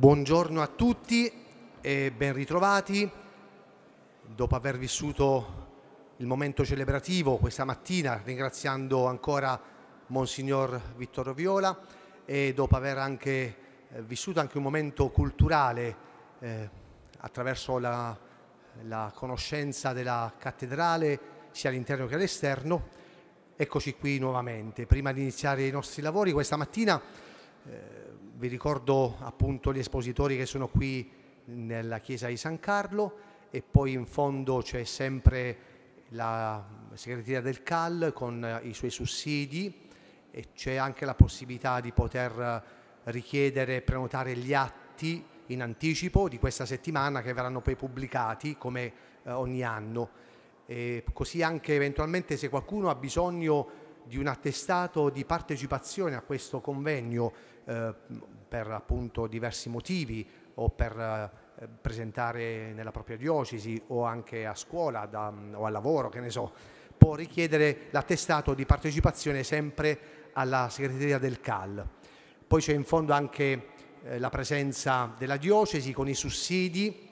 Buongiorno a tutti e ben ritrovati. Dopo aver vissuto il momento celebrativo questa mattina, ringraziando ancora Monsignor Vittorio Viola e dopo aver anche eh, vissuto anche un momento culturale eh, attraverso la, la conoscenza della cattedrale sia all'interno che all'esterno, eccoci qui nuovamente. Prima di iniziare i nostri lavori questa mattina eh, vi ricordo appunto gli espositori che sono qui nella chiesa di San Carlo e poi in fondo c'è sempre la segreteria del CAL con i suoi sussidi e c'è anche la possibilità di poter richiedere e prenotare gli atti in anticipo di questa settimana che verranno poi pubblicati come eh, ogni anno. E così anche eventualmente se qualcuno ha bisogno di un attestato di partecipazione a questo convegno Ehm, per appunto diversi motivi o per eh, presentare nella propria diocesi o anche a scuola da, o al lavoro, che ne so, può richiedere l'attestato di partecipazione sempre alla segreteria del CAL. Poi c'è in fondo anche eh, la presenza della diocesi con i sussidi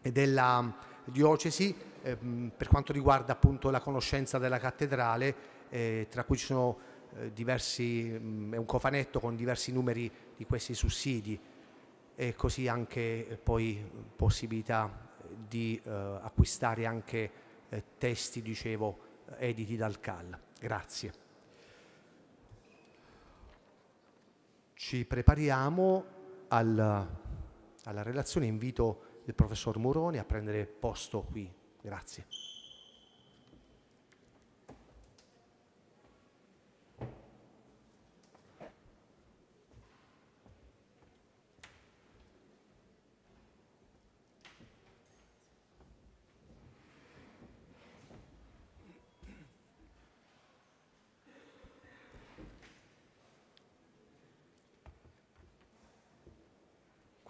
della diocesi ehm, per quanto riguarda appunto la conoscenza della cattedrale, eh, tra cui ci sono eh, diversi, mm, è un cofanetto con diversi numeri di questi sussidi e così anche eh, poi possibilità eh, di eh, acquistare anche eh, testi, dicevo, editi dal CAL. Grazie. Ci prepariamo al, alla relazione, invito il professor Moroni a prendere posto qui. Grazie.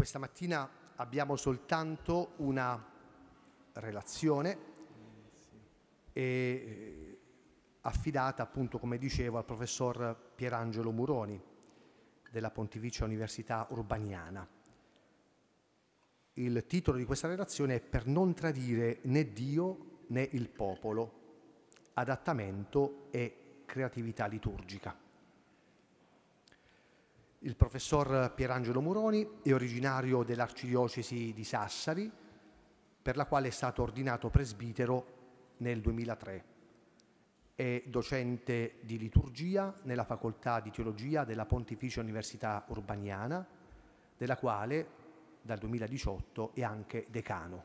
Questa mattina abbiamo soltanto una relazione e eh, affidata appunto, come dicevo, al professor Pierangelo Muroni della Pontificia Università Urbaniana. Il titolo di questa relazione è Per non tradire né Dio né il popolo, adattamento e creatività liturgica. Il professor Pierangelo Muroni è originario dell'arcidiocesi di Sassari, per la quale è stato ordinato presbitero nel 2003. È docente di liturgia nella facoltà di teologia della Pontificia Università Urbaniana, della quale dal 2018 è anche decano.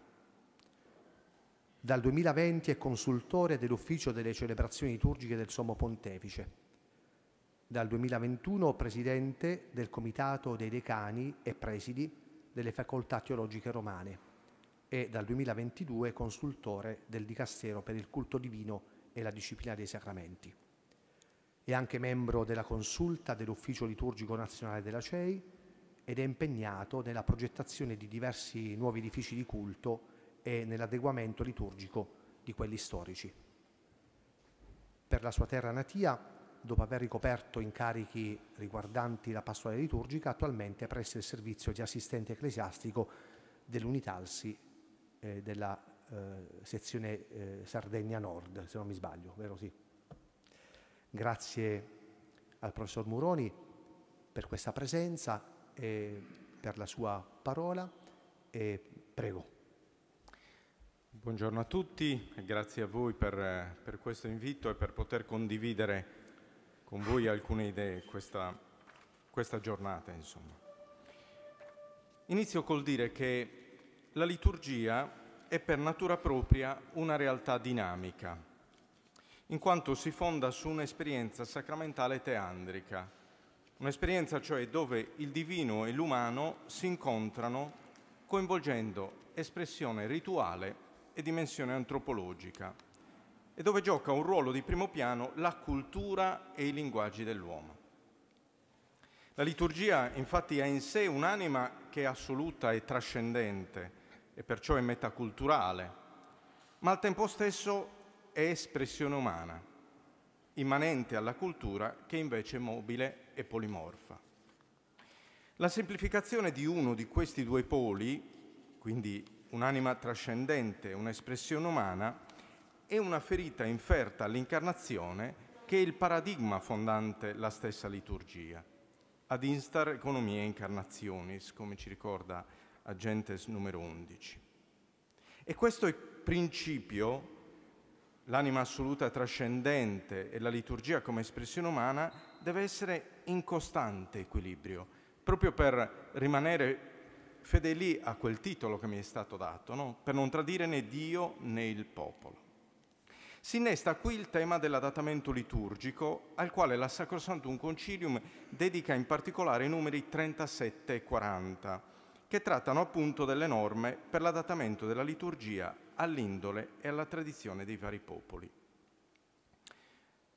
Dal 2020 è consultore dell'Ufficio delle celebrazioni liturgiche del Sommo Pontefice dal 2021 presidente del Comitato dei Decani e Presidi delle Facoltà Teologiche Romane e dal 2022 consultore del Dicastero per il culto divino e la disciplina dei sacramenti. È anche membro della consulta dell'Ufficio Liturgico Nazionale della CEI ed è impegnato nella progettazione di diversi nuovi edifici di culto e nell'adeguamento liturgico di quelli storici. Per la sua terra natia dopo aver ricoperto incarichi riguardanti la pastorale liturgica, attualmente presso il servizio di assistente ecclesiastico dell'Unitalsi eh, della eh, sezione eh, Sardegna Nord, se non mi sbaglio, vero sì. Grazie al professor Muroni per questa presenza e per la sua parola e prego. Buongiorno a tutti, grazie a voi per, eh, per questo invito e per poter condividere con voi alcune idee questa, questa giornata. Insomma. Inizio col dire che la liturgia è per natura propria una realtà dinamica, in quanto si fonda su un'esperienza sacramentale teandrica, un'esperienza cioè dove il divino e l'umano si incontrano coinvolgendo espressione rituale e dimensione antropologica e dove gioca un ruolo di primo piano la cultura e i linguaggi dell'uomo. La liturgia infatti ha in sé un'anima che è assoluta e trascendente e perciò è metaculturale, ma al tempo stesso è espressione umana, immanente alla cultura che invece è mobile e polimorfa. La semplificazione di uno di questi due poli, quindi un'anima trascendente un'espressione umana, è una ferita inferta all'incarnazione che è il paradigma fondante la stessa liturgia. Ad instar economia incarnationis, come ci ricorda Agentes numero 11. E questo principio, l'anima assoluta trascendente e la liturgia come espressione umana, deve essere in costante equilibrio, proprio per rimanere fedeli a quel titolo che mi è stato dato, no? per non tradire né Dio né il popolo. Si innesta qui il tema dell'adattamento liturgico, al quale la Sacrosantum Concilium dedica in particolare i numeri 37 e 40, che trattano appunto delle norme per l'adattamento della liturgia all'indole e alla tradizione dei vari popoli.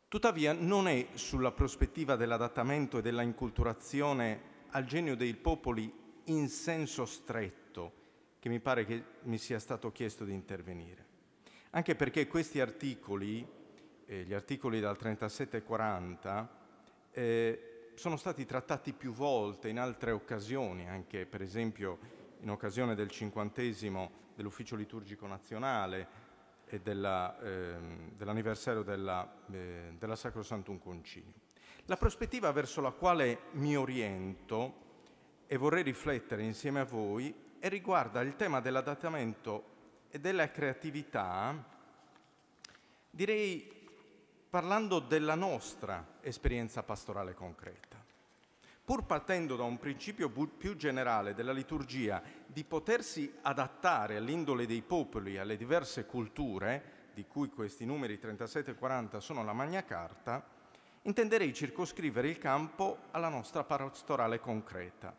Tuttavia non è sulla prospettiva dell'adattamento e della inculturazione al genio dei popoli in senso stretto che mi pare che mi sia stato chiesto di intervenire anche perché questi articoli, eh, gli articoli dal 37 al 40, eh, sono stati trattati più volte in altre occasioni, anche per esempio in occasione del cinquantesimo dell'Ufficio Liturgico Nazionale e della, eh, dell'anniversario della, eh, della Sacrosantum Concilio. La prospettiva verso la quale mi oriento e vorrei riflettere insieme a voi riguarda il tema dell'adattamento e della creatività, direi parlando della nostra esperienza pastorale concreta. Pur partendo da un principio più generale della liturgia di potersi adattare all'indole dei popoli, alle diverse culture, di cui questi numeri 37 e 40 sono la magna carta, intenderei circoscrivere il campo alla nostra pastorale concreta.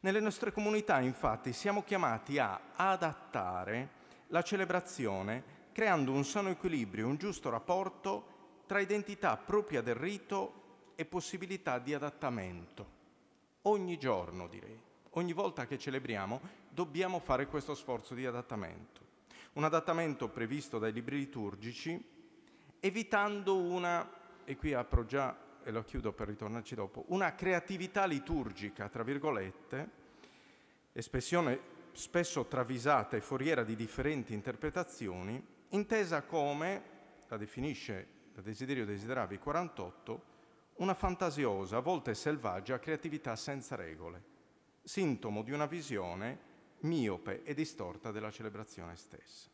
Nelle nostre comunità, infatti, siamo chiamati a adattare la celebrazione creando un sano equilibrio, un giusto rapporto tra identità propria del rito e possibilità di adattamento. Ogni giorno, direi, ogni volta che celebriamo, dobbiamo fare questo sforzo di adattamento. Un adattamento previsto dai libri liturgici, evitando una, e qui apro già e lo chiudo per ritornarci dopo, una creatività liturgica, tra virgolette, espressione spesso travisata e foriera di differenti interpretazioni, intesa come, la definisce da desiderio desideravi 48, una fantasiosa, a volte selvaggia, creatività senza regole, sintomo di una visione miope e distorta della celebrazione stessa.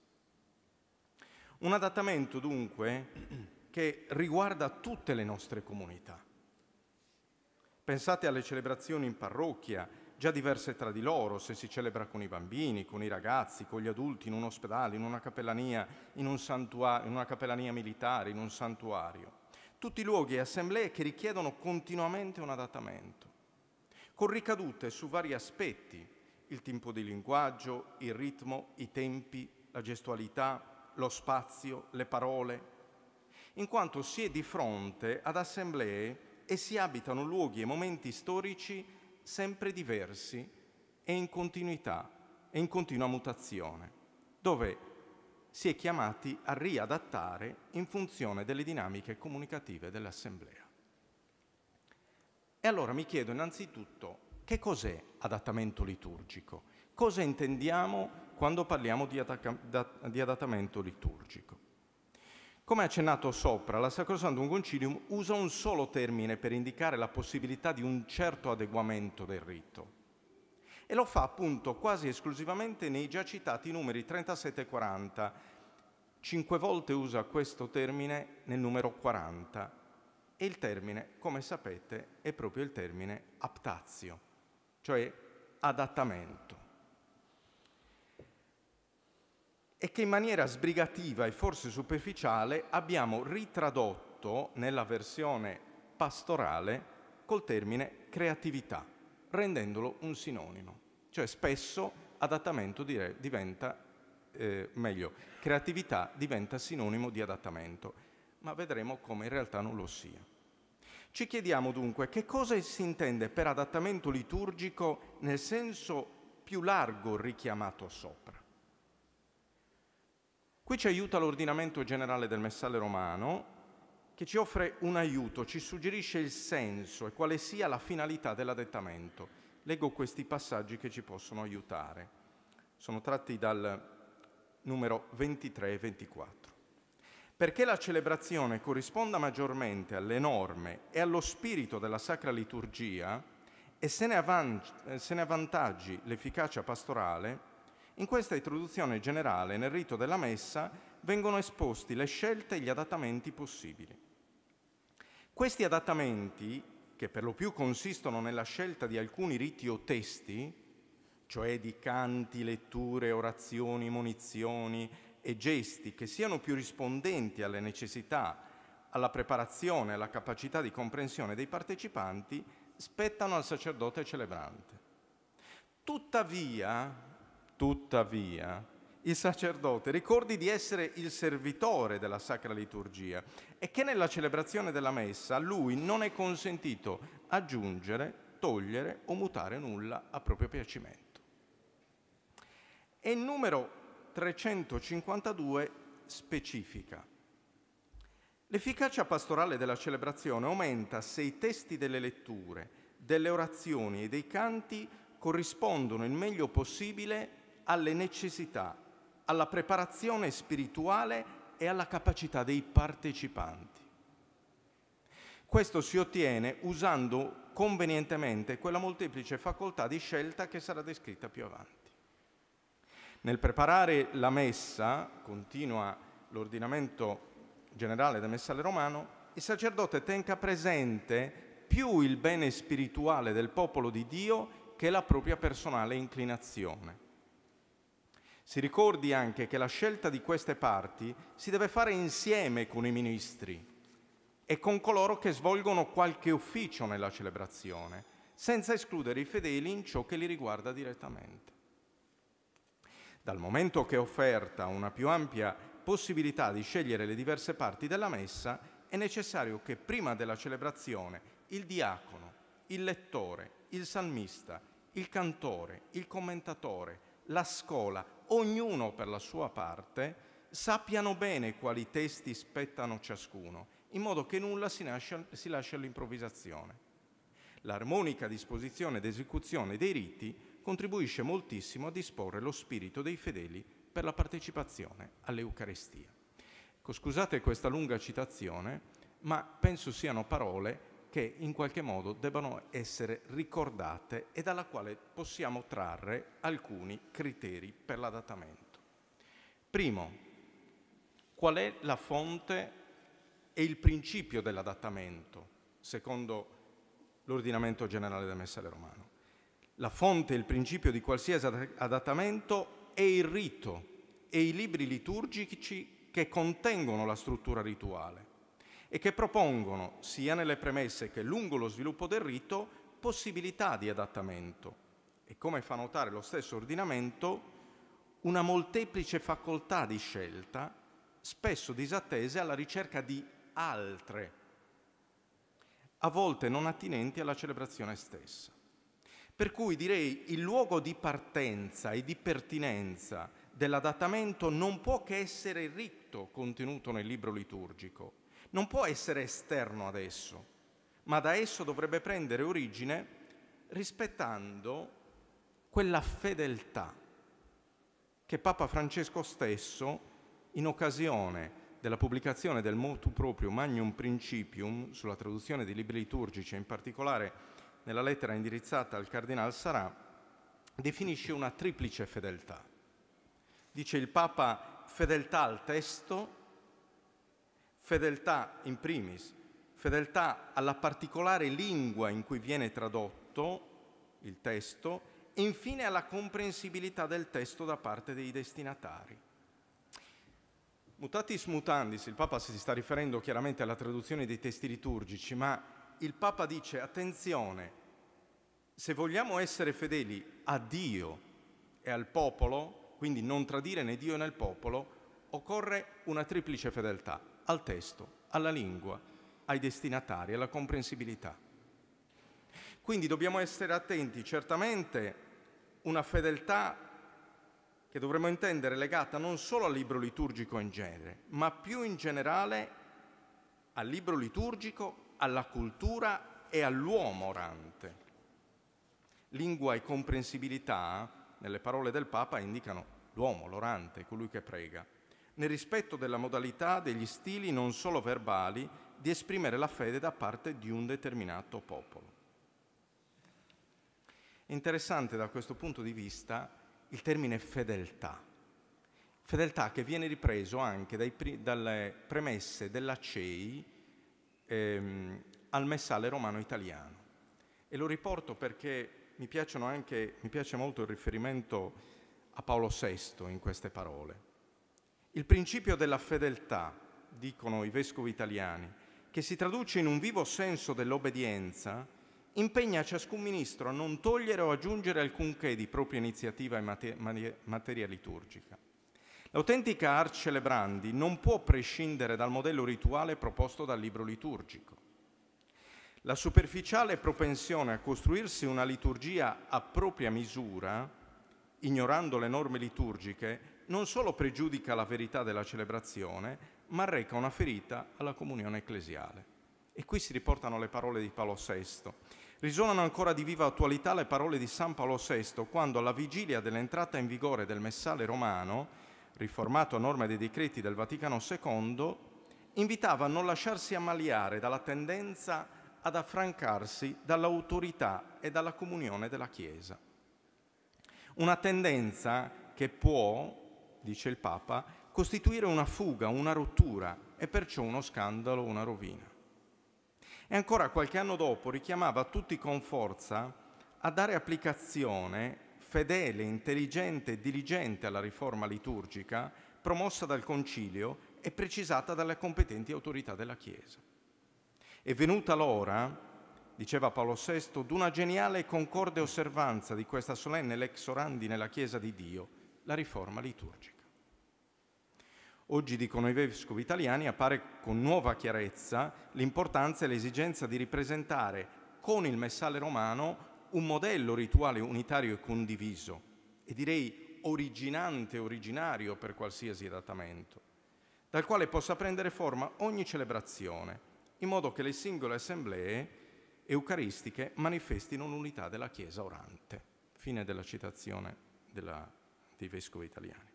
Un adattamento dunque che riguarda tutte le nostre comunità. Pensate alle celebrazioni in parrocchia, già diverse tra di loro, se si celebra con i bambini, con i ragazzi, con gli adulti, in un ospedale, in una cappellania, in, un in una cappellania militare, in un santuario. Tutti luoghi e assemblee che richiedono continuamente un adattamento, con ricadute su vari aspetti, il tempo di linguaggio, il ritmo, i tempi, la gestualità, lo spazio, le parole, in quanto si è di fronte ad assemblee e si abitano luoghi e momenti storici sempre diversi e in continuità e in continua mutazione, dove si è chiamati a riadattare in funzione delle dinamiche comunicative dell'assemblea. E allora mi chiedo innanzitutto che cos'è adattamento liturgico? Cosa intendiamo quando parliamo di, adattamento liturgico? Come accennato sopra, la Sacrosantum Concilium usa un solo termine per indicare la possibilità di un certo adeguamento del rito e lo fa appunto quasi esclusivamente nei già citati numeri 37 e 40. Cinque volte usa questo termine nel numero 40 e il termine, come sapete, è proprio il termine aptazio, cioè adattamento. e che in maniera sbrigativa e forse superficiale abbiamo ritradotto nella versione pastorale col termine creatività, rendendolo un sinonimo. Cioè spesso adattamento dire, diventa, eh, meglio, creatività diventa sinonimo di adattamento, ma vedremo come in realtà non lo sia. Ci chiediamo dunque che cosa si intende per adattamento liturgico nel senso più largo richiamato sopra. Qui ci aiuta l'ordinamento generale del Messale Romano, che ci offre un aiuto, ci suggerisce il senso e quale sia la finalità dell'adattamento. Leggo questi passaggi che ci possono aiutare. Sono tratti dal numero 23 e 24. Perché la celebrazione corrisponda maggiormente alle norme e allo spirito della sacra liturgia e se ne, avvantaggi l'efficacia pastorale, in questa introduzione generale, nel rito della messa, vengono esposti le scelte e gli adattamenti possibili. Questi adattamenti, che per lo più consistono nella scelta di alcuni riti o testi, cioè di canti, letture, orazioni, munizioni e gesti che siano più rispondenti alle necessità, alla preparazione, alla capacità di comprensione dei partecipanti, spettano al sacerdote celebrante. Tuttavia, Tuttavia, il sacerdote ricordi di essere il servitore della sacra liturgia e che nella celebrazione della messa a lui non è consentito aggiungere, togliere o mutare nulla a proprio piacimento. E il numero 352 specifica. L'efficacia pastorale della celebrazione aumenta se i testi delle letture, delle orazioni e dei canti corrispondono il meglio possibile alle necessità, alla preparazione spirituale e alla capacità dei partecipanti. Questo si ottiene usando convenientemente quella molteplice facoltà di scelta che sarà descritta più avanti. Nel preparare la messa, continua l'ordinamento generale del messale romano, il sacerdote tenga presente più il bene spirituale del popolo di Dio che la propria personale inclinazione. Si ricordi anche che la scelta di queste parti si deve fare insieme con i ministri e con coloro che svolgono qualche ufficio nella celebrazione, senza escludere i fedeli in ciò che li riguarda direttamente. Dal momento che è offerta una più ampia possibilità di scegliere le diverse parti della messa, è necessario che prima della celebrazione il diacono, il lettore, il salmista, il cantore, il commentatore, la scola ognuno per la sua parte, sappiano bene quali testi spettano ciascuno, in modo che nulla si, nascia, si lascia all'improvvisazione. L'armonica disposizione ed esecuzione dei riti contribuisce moltissimo a disporre lo spirito dei fedeli per la partecipazione all'Eucarestia. scusate questa lunga citazione, ma penso siano parole che in qualche modo debbano essere ricordate e dalla quale possiamo trarre alcuni criteri per l'adattamento. Primo, qual è la fonte e il principio dell'adattamento, secondo l'ordinamento generale del Messale Romano? La fonte e il principio di qualsiasi adattamento è il rito e i libri liturgici che contengono la struttura rituale e che propongono, sia nelle premesse che lungo lo sviluppo del rito, possibilità di adattamento e, come fa notare lo stesso ordinamento, una molteplice facoltà di scelta, spesso disattese alla ricerca di altre, a volte non attinenti alla celebrazione stessa. Per cui direi il luogo di partenza e di pertinenza dell'adattamento non può che essere il rito contenuto nel libro liturgico, non può essere esterno ad esso, ma da esso dovrebbe prendere origine rispettando quella fedeltà che Papa Francesco stesso, in occasione della pubblicazione del motu proprio Magnum Principium sulla traduzione dei libri liturgici, in particolare nella lettera indirizzata al Cardinale Sarà, definisce una triplice fedeltà. Dice il Papa fedeltà al testo, fedeltà in primis, fedeltà alla particolare lingua in cui viene tradotto il testo e infine alla comprensibilità del testo da parte dei destinatari. Mutatis mutandis, il Papa si sta riferendo chiaramente alla traduzione dei testi liturgici, ma il Papa dice attenzione, se vogliamo essere fedeli a Dio e al popolo, quindi non tradire né Dio né il popolo, occorre una triplice fedeltà, al testo, alla lingua, ai destinatari, alla comprensibilità. Quindi dobbiamo essere attenti, certamente una fedeltà che dovremmo intendere legata non solo al libro liturgico in genere, ma più in generale al libro liturgico, alla cultura e all'uomo orante. Lingua e comprensibilità, nelle parole del Papa, indicano l'uomo, l'orante, colui che prega nel rispetto della modalità degli stili non solo verbali di esprimere la fede da parte di un determinato popolo. Interessante da questo punto di vista il termine fedeltà, fedeltà che viene ripreso anche pri- dalle premesse della CEI ehm, al messale romano italiano. E lo riporto perché mi, anche, mi piace molto il riferimento a Paolo VI in queste parole il principio della fedeltà, dicono i vescovi italiani, che si traduce in un vivo senso dell'obbedienza, impegna ciascun ministro a non togliere o aggiungere alcunché di propria iniziativa in materia liturgica. L'autentica arcelebrandi non può prescindere dal modello rituale proposto dal libro liturgico. La superficiale propensione a costruirsi una liturgia a propria misura, ignorando le norme liturgiche, non solo pregiudica la verità della celebrazione, ma reca una ferita alla comunione ecclesiale. E qui si riportano le parole di Paolo VI. Risuonano ancora di viva attualità le parole di San Paolo VI quando alla vigilia dell'entrata in vigore del messale romano, riformato a norma dei decreti del Vaticano II, invitava a non lasciarsi ammaliare dalla tendenza ad affrancarsi dall'autorità e dalla comunione della Chiesa. Una tendenza che può dice il Papa, costituire una fuga, una rottura e perciò uno scandalo, una rovina. E ancora qualche anno dopo richiamava tutti con forza a dare applicazione fedele, intelligente e diligente alla riforma liturgica promossa dal Concilio e precisata dalle competenti autorità della Chiesa. È venuta l'ora, diceva Paolo VI, d'una geniale e concorde osservanza di questa solenne lex orandi nella Chiesa di Dio, la riforma liturgica. Oggi, dicono i vescovi italiani, appare con nuova chiarezza l'importanza e l'esigenza di ripresentare con il messale romano un modello rituale unitario e condiviso, e direi originante, originario per qualsiasi adattamento, dal quale possa prendere forma ogni celebrazione, in modo che le singole assemblee eucaristiche manifestino l'unità della Chiesa orante. Fine della citazione della, dei vescovi italiani.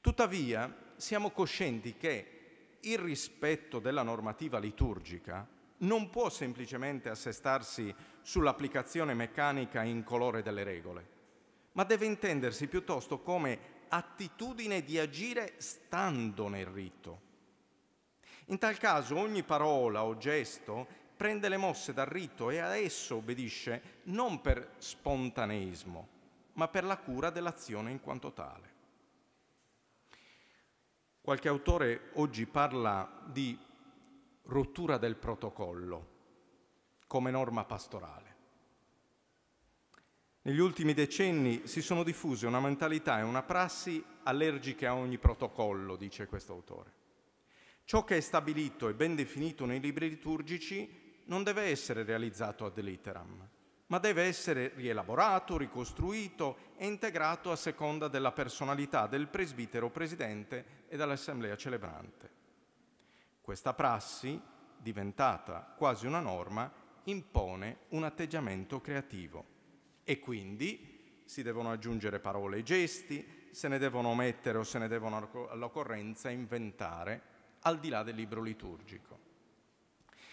Tuttavia siamo coscienti che il rispetto della normativa liturgica non può semplicemente assestarsi sull'applicazione meccanica in colore delle regole, ma deve intendersi piuttosto come attitudine di agire stando nel rito. In tal caso ogni parola o gesto prende le mosse dal rito e a esso obbedisce non per spontaneismo, ma per la cura dell'azione in quanto tale. Qualche autore oggi parla di rottura del protocollo come norma pastorale. Negli ultimi decenni si sono diffuse una mentalità e una prassi allergiche a ogni protocollo, dice questo autore. Ciò che è stabilito e ben definito nei libri liturgici non deve essere realizzato ad literam, ma deve essere rielaborato, ricostruito e integrato a seconda della personalità del presbitero presidente e dell'assemblea celebrante. Questa prassi, diventata quasi una norma, impone un atteggiamento creativo e quindi si devono aggiungere parole e gesti, se ne devono omettere o se ne devono all'occorrenza inventare, al di là del libro liturgico.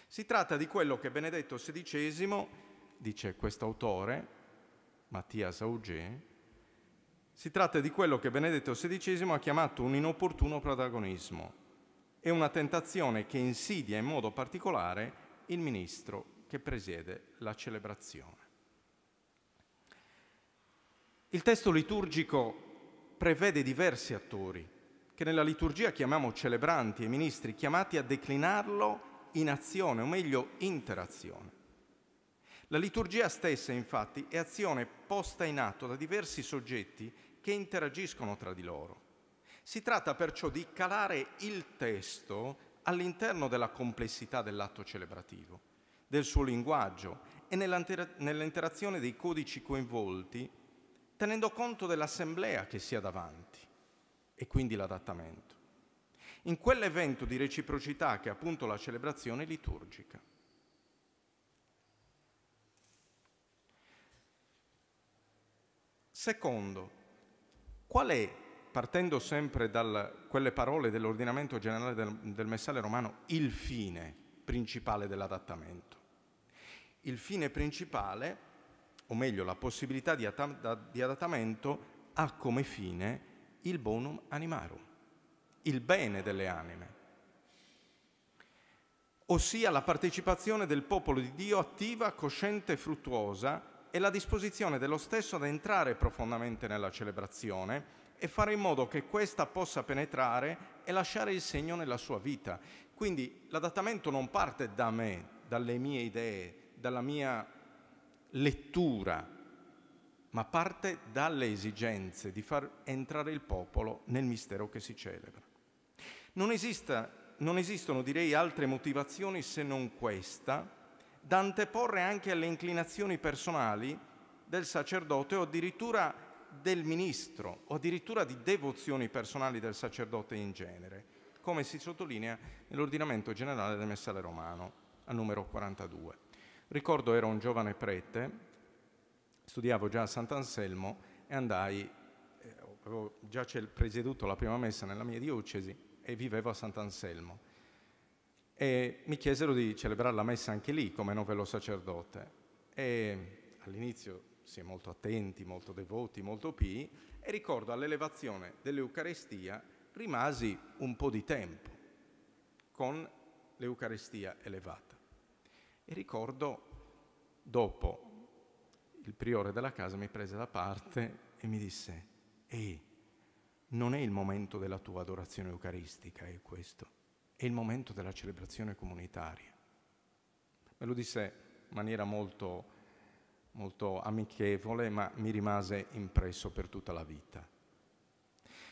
Si tratta di quello che Benedetto XVI dice quest'autore, Mattias Augé, si tratta di quello che Benedetto XVI ha chiamato un inopportuno protagonismo e una tentazione che insidia in modo particolare il ministro che presiede la celebrazione. Il testo liturgico prevede diversi attori, che nella liturgia chiamiamo celebranti e ministri, chiamati a declinarlo in azione, o meglio interazione. La liturgia stessa, infatti, è azione posta in atto da diversi soggetti che interagiscono tra di loro. Si tratta perciò di calare il testo all'interno della complessità dell'atto celebrativo, del suo linguaggio e nell'interazione dei codici coinvolti, tenendo conto dell'assemblea che sia davanti e quindi l'adattamento. In quell'evento di reciprocità che è appunto la celebrazione liturgica. Secondo, qual è, partendo sempre da quelle parole dell'ordinamento generale del, del Messale romano, il fine principale dell'adattamento? Il fine principale, o meglio la possibilità di, atta- di adattamento, ha come fine il bonum animarum, il bene delle anime, ossia la partecipazione del popolo di Dio attiva, cosciente e fruttuosa è la disposizione dello stesso ad entrare profondamente nella celebrazione e fare in modo che questa possa penetrare e lasciare il segno nella sua vita. Quindi l'adattamento non parte da me, dalle mie idee, dalla mia lettura, ma parte dalle esigenze di far entrare il popolo nel mistero che si celebra. Non, esista, non esistono, direi, altre motivazioni se non questa da anteporre anche alle inclinazioni personali del sacerdote o addirittura del ministro o addirittura di devozioni personali del sacerdote in genere, come si sottolinea nell'ordinamento generale del Messale Romano, al numero 42. Ricordo ero un giovane prete, studiavo già a Sant'Anselmo e andai, eh, avevo già presieduto la prima messa nella mia diocesi e vivevo a Sant'Anselmo e mi chiesero di celebrare la messa anche lì come novello sacerdote. E all'inizio si è molto attenti, molto devoti, molto pii e ricordo all'elevazione dell'Eucarestia rimasi un po' di tempo con l'Eucarestia elevata. E ricordo dopo il priore della casa mi prese da parte e mi disse, ehi, non è il momento della tua adorazione eucaristica, è questo è il momento della celebrazione comunitaria. Me lo disse in maniera molto, molto amichevole, ma mi rimase impresso per tutta la vita.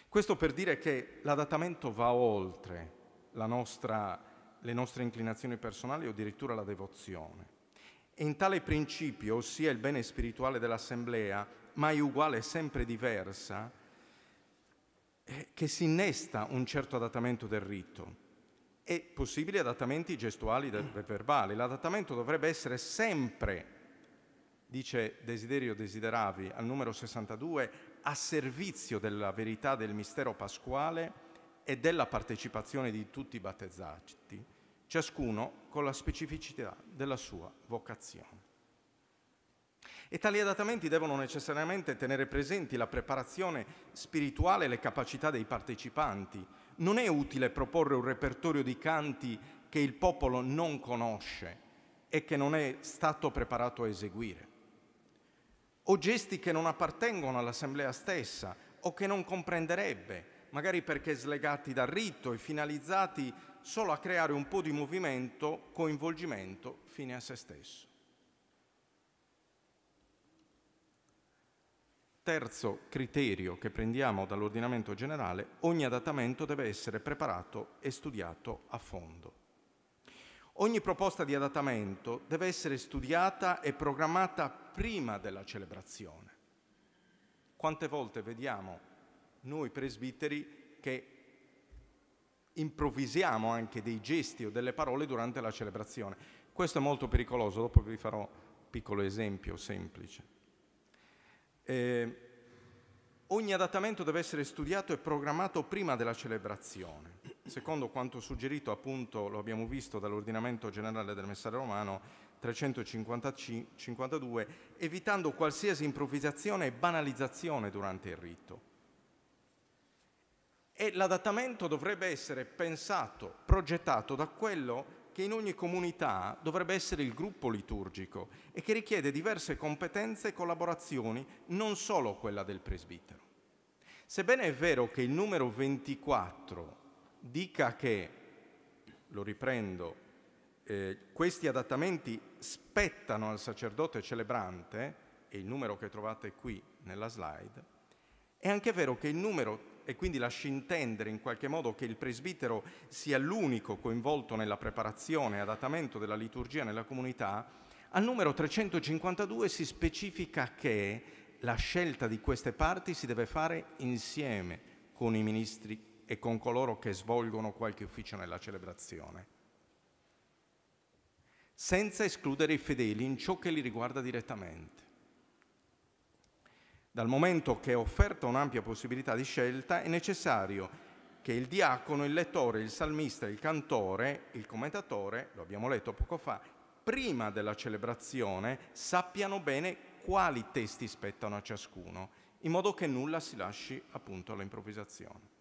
Questo per dire che l'adattamento va oltre nostra, le nostre inclinazioni personali o addirittura la devozione. E in tale principio, ossia il bene spirituale dell'assemblea, mai uguale e sempre diversa, eh, che si innesta un certo adattamento del rito e possibili adattamenti gestuali e verbali. L'adattamento dovrebbe essere sempre, dice Desiderio Desideravi al numero 62, a servizio della verità del mistero pasquale e della partecipazione di tutti i battezzati, ciascuno con la specificità della sua vocazione. E tali adattamenti devono necessariamente tenere presenti la preparazione spirituale e le capacità dei partecipanti, non è utile proporre un repertorio di canti che il popolo non conosce e che non è stato preparato a eseguire, o gesti che non appartengono all'assemblea stessa o che non comprenderebbe, magari perché slegati dal rito e finalizzati solo a creare un po' di movimento, coinvolgimento fine a se stesso. Terzo criterio che prendiamo dall'ordinamento generale, ogni adattamento deve essere preparato e studiato a fondo. Ogni proposta di adattamento deve essere studiata e programmata prima della celebrazione. Quante volte vediamo noi presbiteri che improvvisiamo anche dei gesti o delle parole durante la celebrazione. Questo è molto pericoloso, dopo vi farò un piccolo esempio semplice. Eh, ogni adattamento deve essere studiato e programmato prima della celebrazione. Secondo quanto suggerito, appunto, lo abbiamo visto dall'ordinamento generale del Messere Romano 352, evitando qualsiasi improvvisazione e banalizzazione durante il rito. E l'adattamento dovrebbe essere pensato, progettato da quello che in ogni comunità dovrebbe essere il gruppo liturgico e che richiede diverse competenze e collaborazioni, non solo quella del presbitero. Sebbene è vero che il numero 24 dica che, lo riprendo, eh, questi adattamenti spettano al sacerdote celebrante, è il numero che trovate qui nella slide, è anche vero che il numero e quindi lascia intendere in qualche modo che il presbitero sia l'unico coinvolto nella preparazione e adattamento della liturgia nella comunità, al numero 352 si specifica che la scelta di queste parti si deve fare insieme con i ministri e con coloro che svolgono qualche ufficio nella celebrazione, senza escludere i fedeli in ciò che li riguarda direttamente. Dal momento che è offerta un'ampia possibilità di scelta, è necessario che il diacono, il lettore, il salmista, il cantore, il commentatore, lo abbiamo letto poco fa, prima della celebrazione sappiano bene quali testi spettano a ciascuno, in modo che nulla si lasci appunto all'improvvisazione.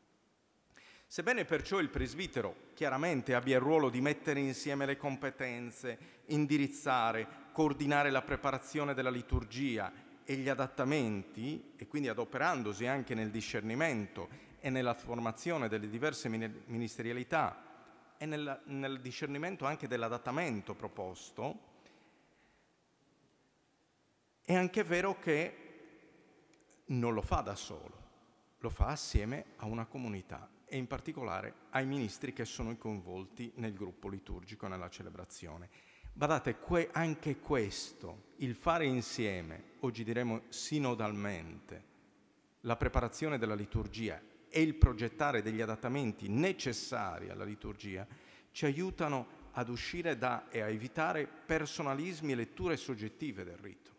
Sebbene perciò il presbitero chiaramente abbia il ruolo di mettere insieme le competenze, indirizzare, coordinare la preparazione della liturgia, e gli adattamenti, e quindi adoperandosi anche nel discernimento e nella formazione delle diverse ministerialità e nel, nel discernimento anche dell'adattamento proposto, è anche vero che non lo fa da solo, lo fa assieme a una comunità e in particolare ai ministri che sono coinvolti nel gruppo liturgico, nella celebrazione. Guardate, que- anche questo, il fare insieme, oggi diremo sinodalmente, la preparazione della liturgia e il progettare degli adattamenti necessari alla liturgia, ci aiutano ad uscire da e a evitare personalismi e letture soggettive del rito.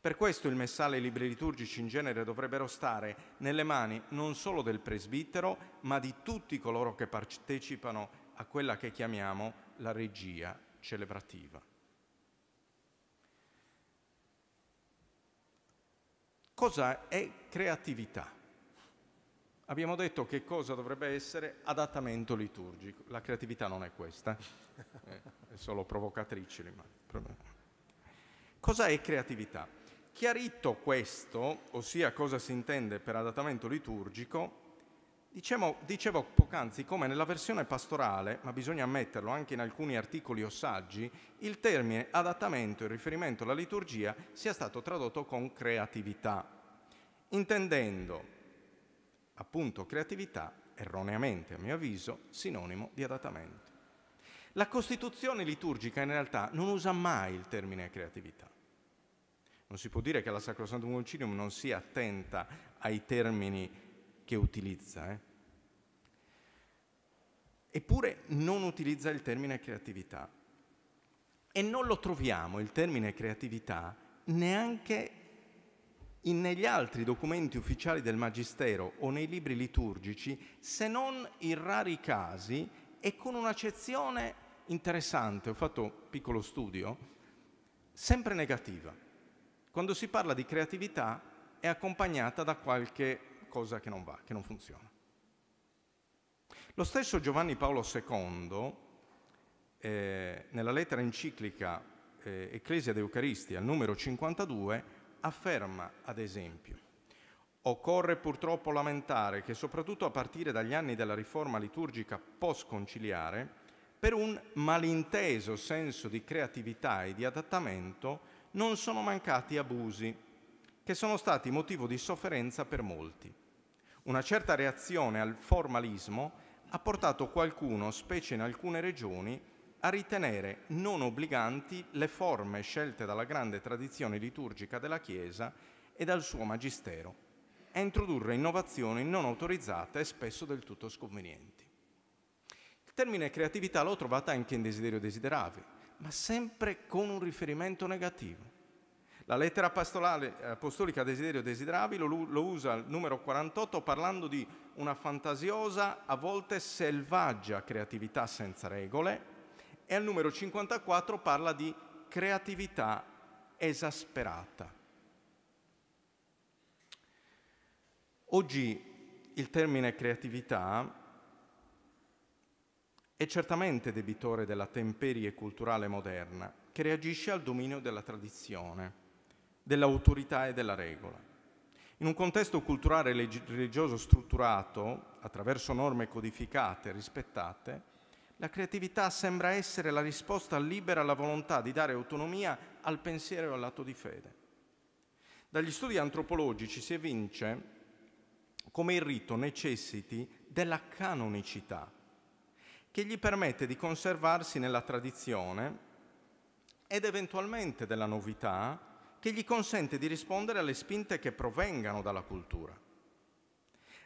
Per questo il messale e i libri liturgici in genere dovrebbero stare nelle mani non solo del presbitero, ma di tutti coloro che partecipano a quella che chiamiamo la regia celebrativa. Cosa è creatività? Abbiamo detto che cosa dovrebbe essere adattamento liturgico. La creatività non è questa, eh. è solo provocatrice Cosa è creatività? Chiarito questo, ossia cosa si intende per adattamento liturgico, Dicevo, dicevo poc'anzi come nella versione pastorale, ma bisogna ammetterlo anche in alcuni articoli o saggi, il termine adattamento in riferimento alla liturgia sia stato tradotto con creatività, intendendo appunto creatività, erroneamente a mio avviso, sinonimo di adattamento. La Costituzione liturgica in realtà non usa mai il termine creatività. Non si può dire che la Sacrosantum Concilium non sia attenta ai termini che utilizza. Eh. Eppure non utilizza il termine creatività. E non lo troviamo, il termine creatività, neanche in, negli altri documenti ufficiali del Magistero o nei libri liturgici, se non in rari casi e con un'accezione interessante, ho fatto un piccolo studio, sempre negativa. Quando si parla di creatività è accompagnata da qualche qualcosa che non va, che non funziona. Lo stesso Giovanni Paolo II, eh, nella lettera enciclica eh, Ecclesia de al numero 52, afferma, ad esempio, Occorre purtroppo lamentare che, soprattutto a partire dagli anni della riforma liturgica post-conciliare, per un malinteso senso di creatività e di adattamento non sono mancati abusi, che sono stati motivo di sofferenza per molti. Una certa reazione al formalismo ha portato qualcuno, specie in alcune regioni, a ritenere non obbliganti le forme scelte dalla grande tradizione liturgica della Chiesa e dal suo magistero, e a introdurre innovazioni non autorizzate e spesso del tutto sconvenienti. Il termine creatività l'ho trovata anche in Desiderio Desideravi, ma sempre con un riferimento negativo. La lettera eh, apostolica Desiderio Desiderabile lo usa al numero 48 parlando di una fantasiosa, a volte selvaggia creatività senza regole e al numero 54 parla di creatività esasperata. Oggi il termine creatività è certamente debitore della temperie culturale moderna che reagisce al dominio della tradizione dell'autorità e della regola. In un contesto culturale e religioso strutturato, attraverso norme codificate e rispettate, la creatività sembra essere la risposta libera alla volontà di dare autonomia al pensiero e all'atto di fede. Dagli studi antropologici si evince come il rito necessiti della canonicità, che gli permette di conservarsi nella tradizione ed eventualmente della novità che gli consente di rispondere alle spinte che provengano dalla cultura.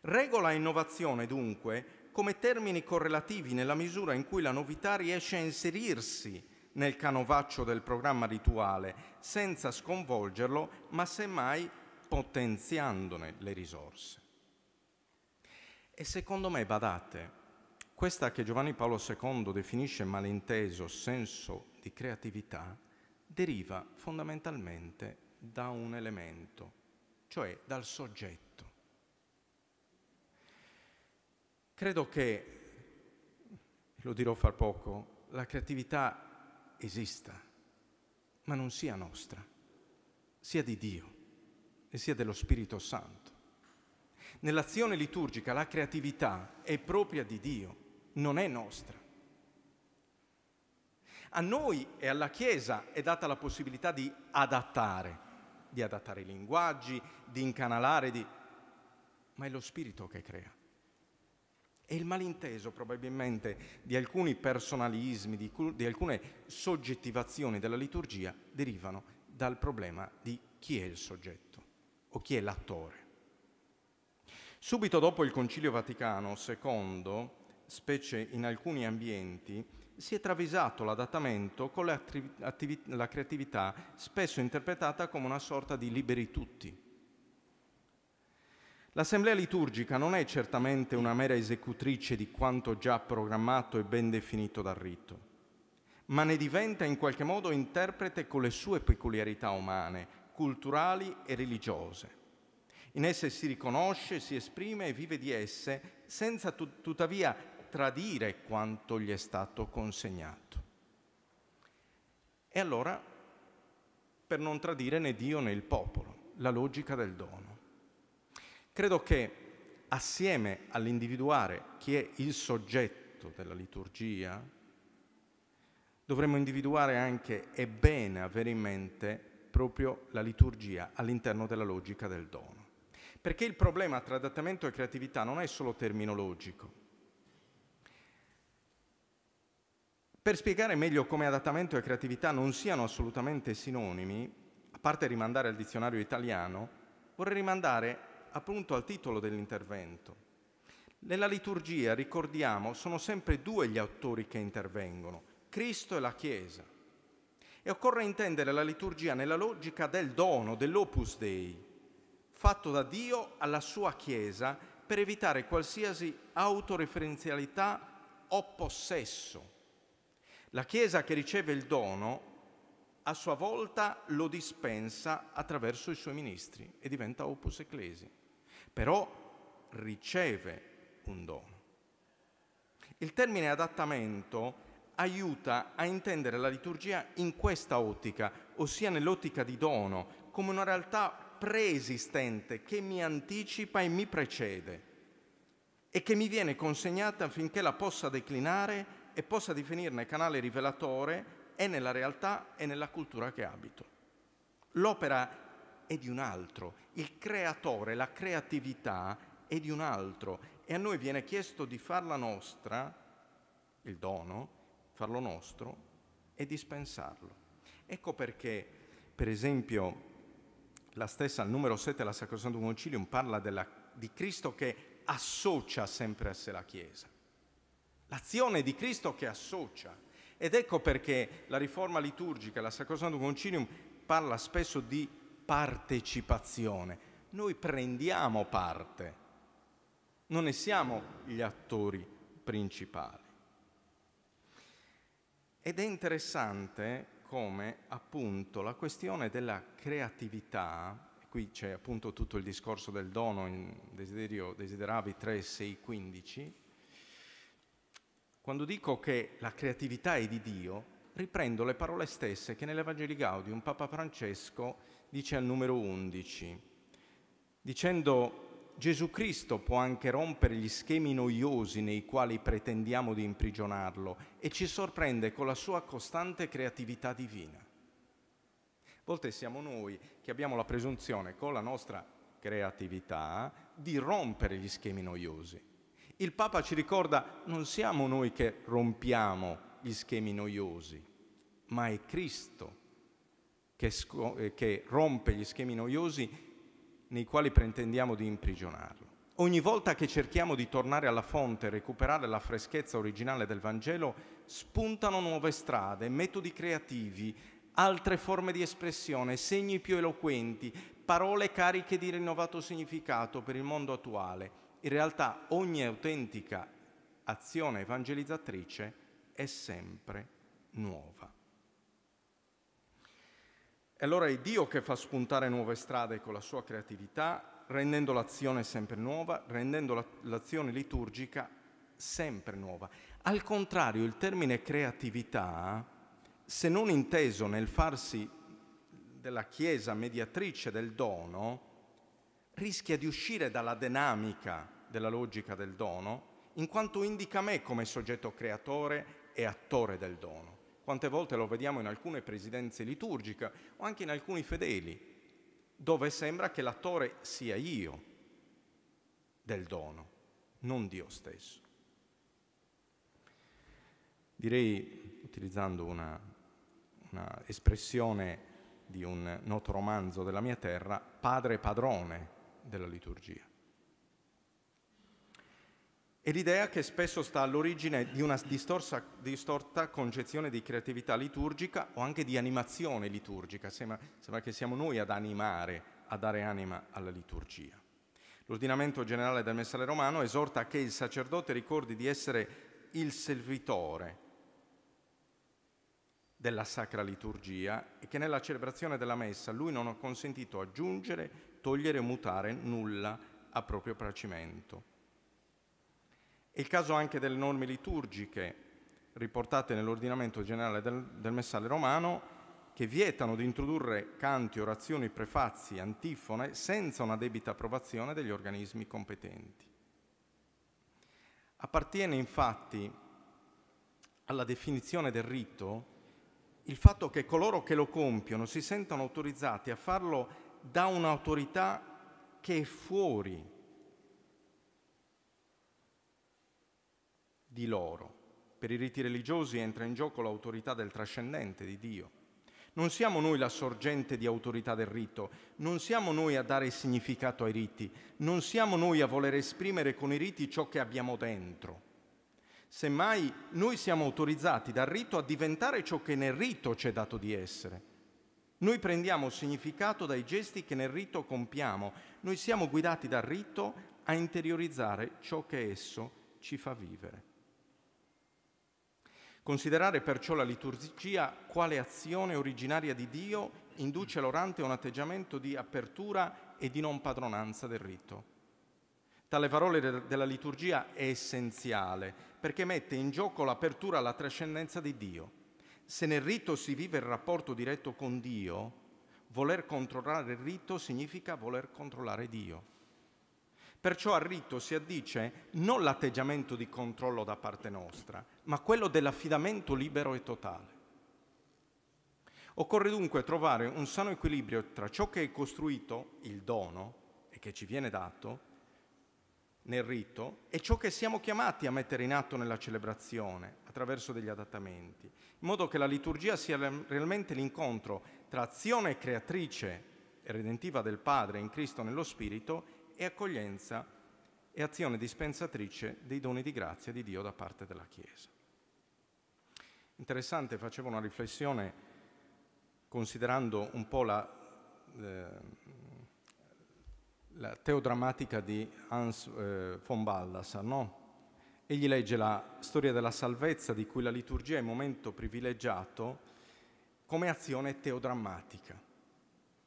Regola e innovazione, dunque, come termini correlativi nella misura in cui la novità riesce a inserirsi nel canovaccio del programma rituale senza sconvolgerlo, ma semmai potenziandone le risorse. E secondo me, badate, questa che Giovanni Paolo II definisce malinteso senso di creatività deriva fondamentalmente da un elemento, cioè dal soggetto. Credo che, lo dirò fra poco, la creatività esista, ma non sia nostra, sia di Dio e sia dello Spirito Santo. Nell'azione liturgica la creatività è propria di Dio, non è nostra. A noi e alla Chiesa è data la possibilità di adattare, di adattare i linguaggi, di incanalare, di... ma è lo Spirito che crea. E il malinteso probabilmente di alcuni personalismi, di, di alcune soggettivazioni della liturgia derivano dal problema di chi è il soggetto o chi è l'attore. Subito dopo il Concilio Vaticano II, specie in alcuni ambienti, si è travisato l'adattamento con la creatività spesso interpretata come una sorta di liberi tutti. L'assemblea liturgica non è certamente una mera esecutrice di quanto già programmato e ben definito dal rito, ma ne diventa in qualche modo interprete con le sue peculiarità umane, culturali e religiose. In esse si riconosce, si esprime e vive di esse, senza tuttavia tradire quanto gli è stato consegnato. E allora, per non tradire né Dio né il popolo, la logica del dono. Credo che assieme all'individuare chi è il soggetto della liturgia, dovremmo individuare anche, e bene avere in mente, proprio la liturgia all'interno della logica del dono. Perché il problema tra adattamento e creatività non è solo terminologico, Per spiegare meglio come adattamento e creatività non siano assolutamente sinonimi, a parte rimandare al dizionario italiano, vorrei rimandare appunto al titolo dell'intervento. Nella liturgia, ricordiamo, sono sempre due gli autori che intervengono, Cristo e la Chiesa. E occorre intendere la liturgia nella logica del dono, dell'opus dei, fatto da Dio alla sua Chiesa per evitare qualsiasi autoreferenzialità o possesso la Chiesa che riceve il dono a sua volta lo dispensa attraverso i suoi ministri e diventa opus ecclesi, però riceve un dono. Il termine adattamento aiuta a intendere la liturgia in questa ottica, ossia nell'ottica di dono, come una realtà preesistente che mi anticipa e mi precede e che mi viene consegnata affinché la possa declinare e possa definirne canale rivelatore è nella realtà e nella cultura che abito. L'opera è di un altro, il creatore, la creatività è di un altro e a noi viene chiesto di farla nostra, il dono, farlo nostro e dispensarlo. Ecco perché, per esempio, la stessa al numero 7 della Sacrosanto Concilium parla della, di Cristo che associa sempre a sé la Chiesa l'azione di Cristo che associa. Ed ecco perché la riforma liturgica, la Sacrosantum Concilium, parla spesso di partecipazione. Noi prendiamo parte, non ne siamo gli attori principali. Ed è interessante come appunto la questione della creatività, qui c'è appunto tutto il discorso del dono in desiderio, desideravi 3, 6, 15, quando dico che la creatività è di Dio, riprendo le parole stesse che nell'Evangelio Gaudium Papa Francesco dice al numero 11, dicendo Gesù Cristo può anche rompere gli schemi noiosi nei quali pretendiamo di imprigionarlo e ci sorprende con la sua costante creatività divina. A volte siamo noi che abbiamo la presunzione con la nostra creatività di rompere gli schemi noiosi il Papa ci ricorda, non siamo noi che rompiamo gli schemi noiosi, ma è Cristo che, eh, che rompe gli schemi noiosi nei quali pretendiamo di imprigionarlo. Ogni volta che cerchiamo di tornare alla fonte e recuperare la freschezza originale del Vangelo, spuntano nuove strade, metodi creativi, altre forme di espressione, segni più eloquenti, parole cariche di rinnovato significato per il mondo attuale in realtà ogni autentica azione evangelizzatrice è sempre nuova. E allora è Dio che fa spuntare nuove strade con la sua creatività, rendendo l'azione sempre nuova, rendendo l'azione liturgica sempre nuova. Al contrario, il termine creatività, se non inteso nel farsi della Chiesa mediatrice del dono, rischia di uscire dalla dinamica della logica del dono in quanto indica me come soggetto creatore e attore del dono. Quante volte lo vediamo in alcune presidenze liturgiche o anche in alcuni fedeli, dove sembra che l'attore sia io del dono, non Dio stesso. Direi, utilizzando una, una espressione di un noto romanzo della mia terra, padre padrone della liturgia. E l'idea che spesso sta all'origine di una distorsa, distorta concezione di creatività liturgica o anche di animazione liturgica, sembra, sembra che siamo noi ad animare, a dare anima alla liturgia. L'ordinamento generale del Messale Romano esorta che il sacerdote ricordi di essere il servitore della sacra liturgia e che nella celebrazione della messa lui non ha consentito aggiungere togliere o mutare nulla a proprio piacimento. È il caso anche delle norme liturgiche riportate nell'ordinamento generale del, del Messale romano che vietano di introdurre canti, orazioni, prefazzi, antifone senza una debita approvazione degli organismi competenti. Appartiene infatti alla definizione del rito il fatto che coloro che lo compiono si sentano autorizzati a farlo da un'autorità che è fuori di loro. Per i riti religiosi entra in gioco l'autorità del trascendente, di Dio. Non siamo noi la sorgente di autorità del rito, non siamo noi a dare significato ai riti, non siamo noi a voler esprimere con i riti ciò che abbiamo dentro. Semmai noi siamo autorizzati dal rito a diventare ciò che nel rito c'è dato di essere. Noi prendiamo significato dai gesti che nel rito compiamo, noi siamo guidati dal rito a interiorizzare ciò che esso ci fa vivere. Considerare perciò la liturgia quale azione originaria di Dio induce l'orante a un atteggiamento di apertura e di non padronanza del rito. Tale parola della liturgia è essenziale perché mette in gioco l'apertura alla trascendenza di Dio se nel rito si vive il rapporto diretto con Dio, voler controllare il rito significa voler controllare Dio. Perciò al rito si addice non l'atteggiamento di controllo da parte nostra, ma quello dell'affidamento libero e totale. Occorre dunque trovare un sano equilibrio tra ciò che è costruito, il dono, e che ci viene dato nel rito, e ciò che siamo chiamati a mettere in atto nella celebrazione, attraverso degli adattamenti, in modo che la liturgia sia realmente l'incontro tra azione creatrice e redentiva del Padre in Cristo nello Spirito e accoglienza e azione dispensatrice dei doni di grazia di Dio da parte della Chiesa. Interessante, facevo una riflessione considerando un po' la, eh, la teodrammatica di Hans eh, von Baldassar, no? Egli legge la storia della salvezza di cui la liturgia è momento privilegiato come azione teodrammatica.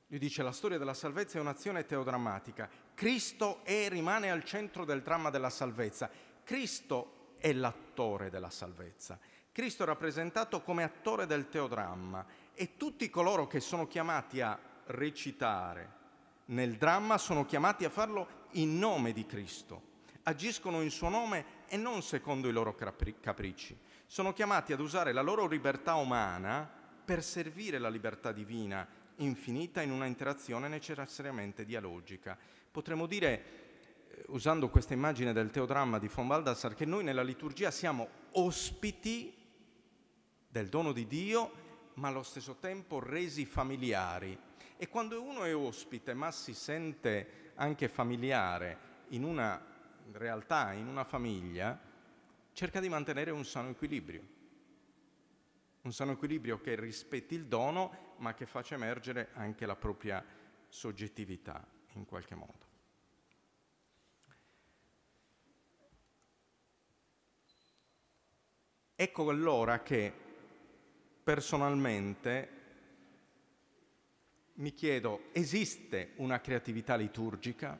Lui dice la storia della salvezza è un'azione teodrammatica. Cristo è e rimane al centro del dramma della salvezza. Cristo è l'attore della salvezza. Cristo è rappresentato come attore del teodramma e tutti coloro che sono chiamati a recitare nel dramma sono chiamati a farlo in nome di Cristo agiscono in suo nome e non secondo i loro capricci. Sono chiamati ad usare la loro libertà umana per servire la libertà divina infinita in una interazione necessariamente dialogica. Potremmo dire eh, usando questa immagine del teodramma di von Baldassar, che noi nella liturgia siamo ospiti del dono di Dio, ma allo stesso tempo resi familiari. E quando uno è ospite, ma si sente anche familiare in una realtà in una famiglia cerca di mantenere un sano equilibrio. Un sano equilibrio che rispetti il dono ma che faccia emergere anche la propria soggettività in qualche modo. Ecco allora che personalmente mi chiedo, esiste una creatività liturgica?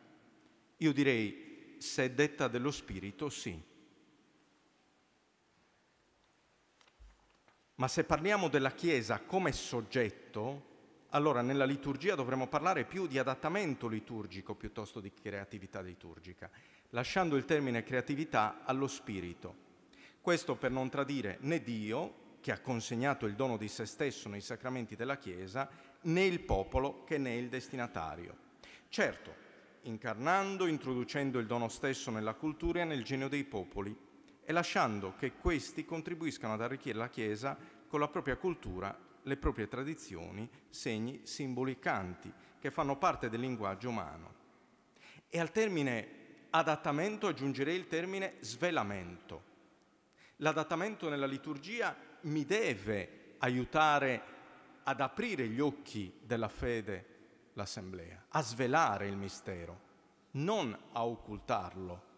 Io direi se è detta dello Spirito, sì. Ma se parliamo della Chiesa come soggetto, allora nella liturgia dovremmo parlare più di adattamento liturgico piuttosto di creatività liturgica, lasciando il termine creatività allo spirito. Questo per non tradire né Dio, che ha consegnato il dono di se stesso nei sacramenti della Chiesa, né il popolo che ne è il destinatario. Certo, incarnando, introducendo il dono stesso nella cultura e nel genio dei popoli e lasciando che questi contribuiscano ad arricchire la Chiesa con la propria cultura, le proprie tradizioni, segni, simboli, canti, che fanno parte del linguaggio umano. E al termine adattamento aggiungerei il termine svelamento. L'adattamento nella liturgia mi deve aiutare ad aprire gli occhi della fede l'assemblea, a svelare il mistero, non a occultarlo,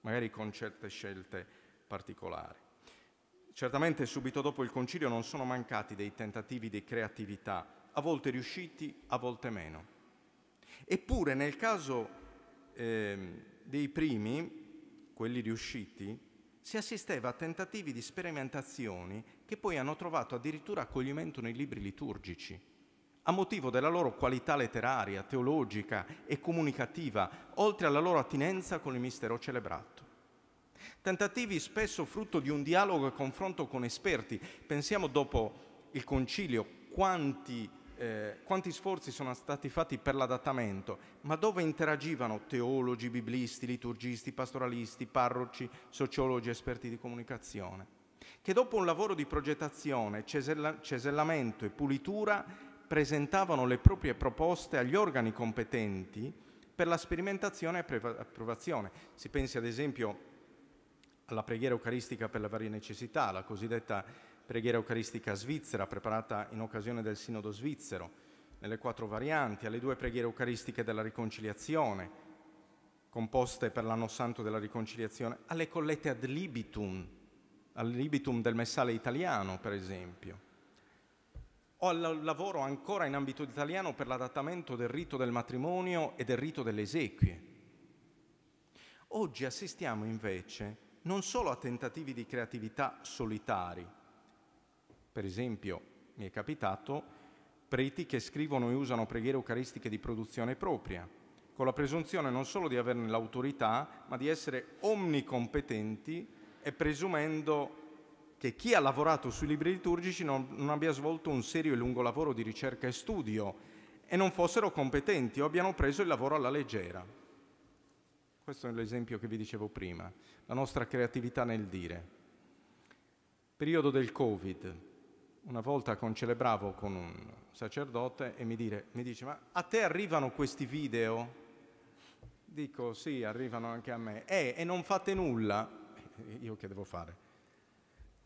magari con certe scelte particolari. Certamente subito dopo il concilio non sono mancati dei tentativi di creatività, a volte riusciti, a volte meno. Eppure nel caso eh, dei primi, quelli riusciti, si assisteva a tentativi di sperimentazioni che poi hanno trovato addirittura accoglimento nei libri liturgici a motivo della loro qualità letteraria, teologica e comunicativa, oltre alla loro attinenza con il mistero celebrato. Tentativi spesso frutto di un dialogo e confronto con esperti. Pensiamo dopo il concilio quanti, eh, quanti sforzi sono stati fatti per l'adattamento, ma dove interagivano teologi, biblisti, liturgisti, pastoralisti, parroci, sociologi, esperti di comunicazione, che dopo un lavoro di progettazione, cesellamento e pulitura presentavano le proprie proposte agli organi competenti per la sperimentazione e approvazione. Si pensi ad esempio alla preghiera eucaristica per le varie necessità, la cosiddetta preghiera eucaristica svizzera preparata in occasione del Sinodo svizzero, nelle quattro varianti, alle due preghiere eucaristiche della riconciliazione, composte per l'anno santo della riconciliazione, alle collette ad libitum, al libitum del messale italiano, per esempio o al lavoro ancora in ambito italiano per l'adattamento del rito del matrimonio e del rito delle esequie. Oggi assistiamo invece non solo a tentativi di creatività solitari, per esempio mi è capitato preti che scrivono e usano preghiere eucaristiche di produzione propria, con la presunzione non solo di averne l'autorità, ma di essere omnicompetenti e presumendo che chi ha lavorato sui libri liturgici non, non abbia svolto un serio e lungo lavoro di ricerca e studio e non fossero competenti o abbiano preso il lavoro alla leggera. Questo è l'esempio che vi dicevo prima, la nostra creatività nel dire. Periodo del Covid. Una volta concelebravo con un sacerdote e mi, dire, mi dice, ma a te arrivano questi video? Dico, sì, arrivano anche a me. Eh, e non fate nulla? Eh, io che devo fare?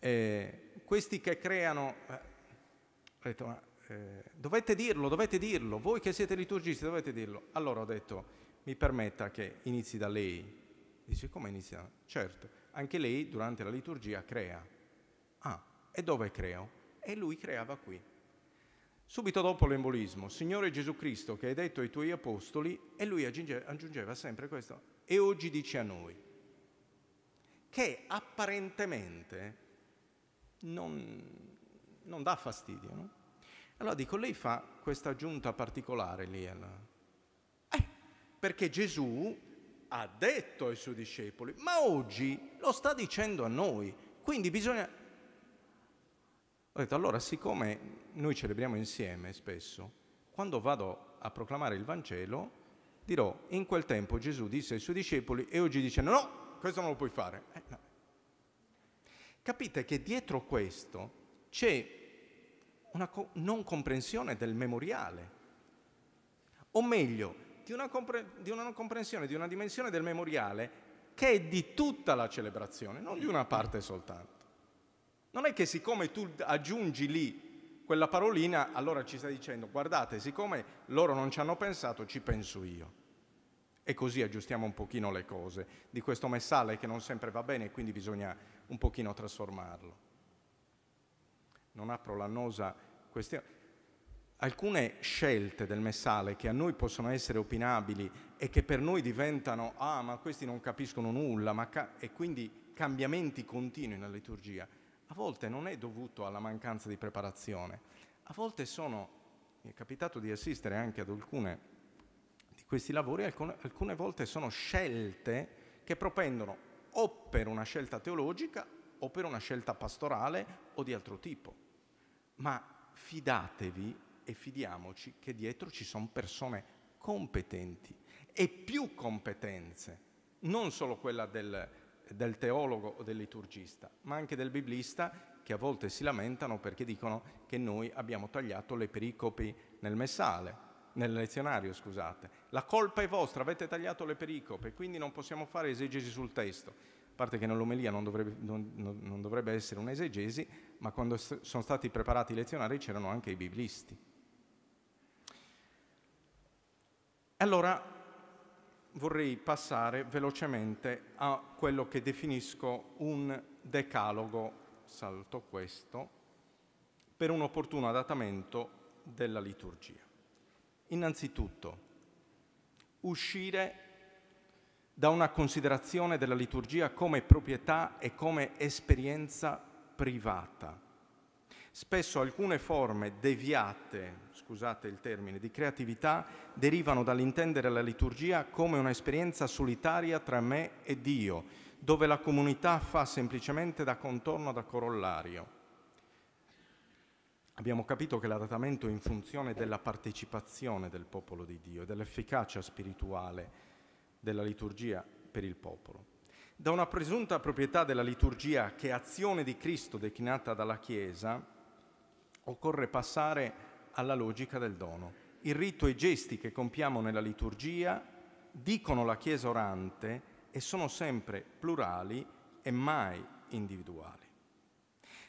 eh, questi che creano... Eh, ho detto, ma, eh, dovete dirlo, dovete dirlo, voi che siete liturgisti dovete dirlo. Allora ho detto, mi permetta che inizi da lei. Dice, come inizia? Certo, anche lei durante la liturgia crea. Ah, e dove creo? E lui creava qui. Subito dopo l'embolismo, Signore Gesù Cristo che hai detto ai tuoi apostoli, e lui aggiungeva, aggiungeva sempre questo, e oggi dice a noi, che apparentemente non, non dà fastidio. No? Allora dico, lei fa questa aggiunta particolare lì. Alla... Eh, perché Gesù ha detto ai suoi discepoli, ma oggi lo sta dicendo a noi, quindi bisogna... Ho detto, allora siccome noi celebriamo insieme spesso, quando vado a proclamare il Vangelo, dirò, in quel tempo Gesù disse ai suoi discepoli e oggi dice, no, no, questo non lo puoi fare. Eh, no. Capite che dietro questo c'è una non comprensione del memoriale, o meglio, di una, di una, non comprensione di una dimensione del memoriale che è di tutta la celebrazione, non di una parte soltanto. Non è che siccome tu aggiungi lì quella parolina, allora ci stai dicendo guardate, siccome loro non ci hanno pensato, ci penso io. E così aggiustiamo un pochino le cose di questo messale che non sempre va bene e quindi bisogna un pochino trasformarlo. Non apro l'annosa questione. Alcune scelte del Messale che a noi possono essere opinabili e che per noi diventano, ah ma questi non capiscono nulla, ca e quindi cambiamenti continui nella liturgia, a volte non è dovuto alla mancanza di preparazione, a volte sono, mi è capitato di assistere anche ad alcune di questi lavori, alcune, alcune volte sono scelte che propendono o per una scelta teologica o per una scelta pastorale o di altro tipo. Ma fidatevi e fidiamoci che dietro ci sono persone competenti e più competenze, non solo quella del, del teologo o del liturgista, ma anche del biblista che a volte si lamentano perché dicono che noi abbiamo tagliato le pericopi nel messale nel lezionario, scusate. La colpa è vostra, avete tagliato le pericope, quindi non possiamo fare esegesi sul testo. A parte che nell'omelia non dovrebbe, non, non dovrebbe essere un'esegesi, ma quando sono stati preparati i lezionari c'erano anche i biblisti. Allora vorrei passare velocemente a quello che definisco un decalogo, salto questo, per un opportuno adattamento della liturgia. Innanzitutto, uscire da una considerazione della liturgia come proprietà e come esperienza privata. Spesso alcune forme deviate, scusate il termine, di creatività derivano dall'intendere la liturgia come un'esperienza solitaria tra me e Dio, dove la comunità fa semplicemente da contorno da corollario abbiamo capito che l'adattamento è in funzione della partecipazione del popolo di Dio e dell'efficacia spirituale della liturgia per il popolo. Da una presunta proprietà della liturgia che è azione di Cristo declinata dalla Chiesa, occorre passare alla logica del dono. Il rito e i gesti che compiamo nella liturgia dicono la Chiesa orante e sono sempre plurali e mai individuali.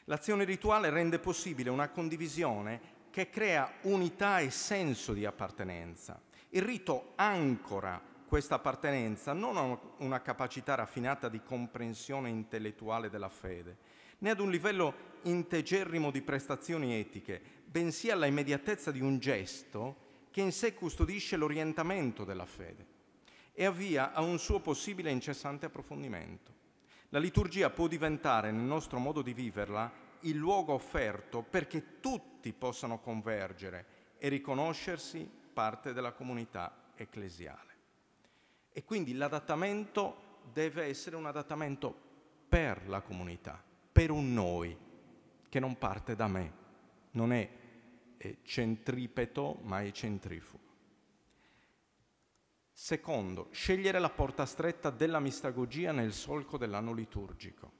L'azione rituale rende possibile una condivisione che crea unità e senso di appartenenza. Il rito ancora questa appartenenza non a una capacità raffinata di comprensione intellettuale della fede, né ad un livello integerrimo di prestazioni etiche, bensì alla immediatezza di un gesto che in sé custodisce l'orientamento della fede e avvia a un suo possibile incessante approfondimento. La liturgia può diventare, nel nostro modo di viverla, il luogo offerto perché tutti possano convergere e riconoscersi parte della comunità ecclesiale. E quindi l'adattamento deve essere un adattamento per la comunità, per un noi, che non parte da me, non è, eh, centripeto ma è centrifugo. Secondo, scegliere la porta stretta della mistagogia nel solco dell'anno liturgico.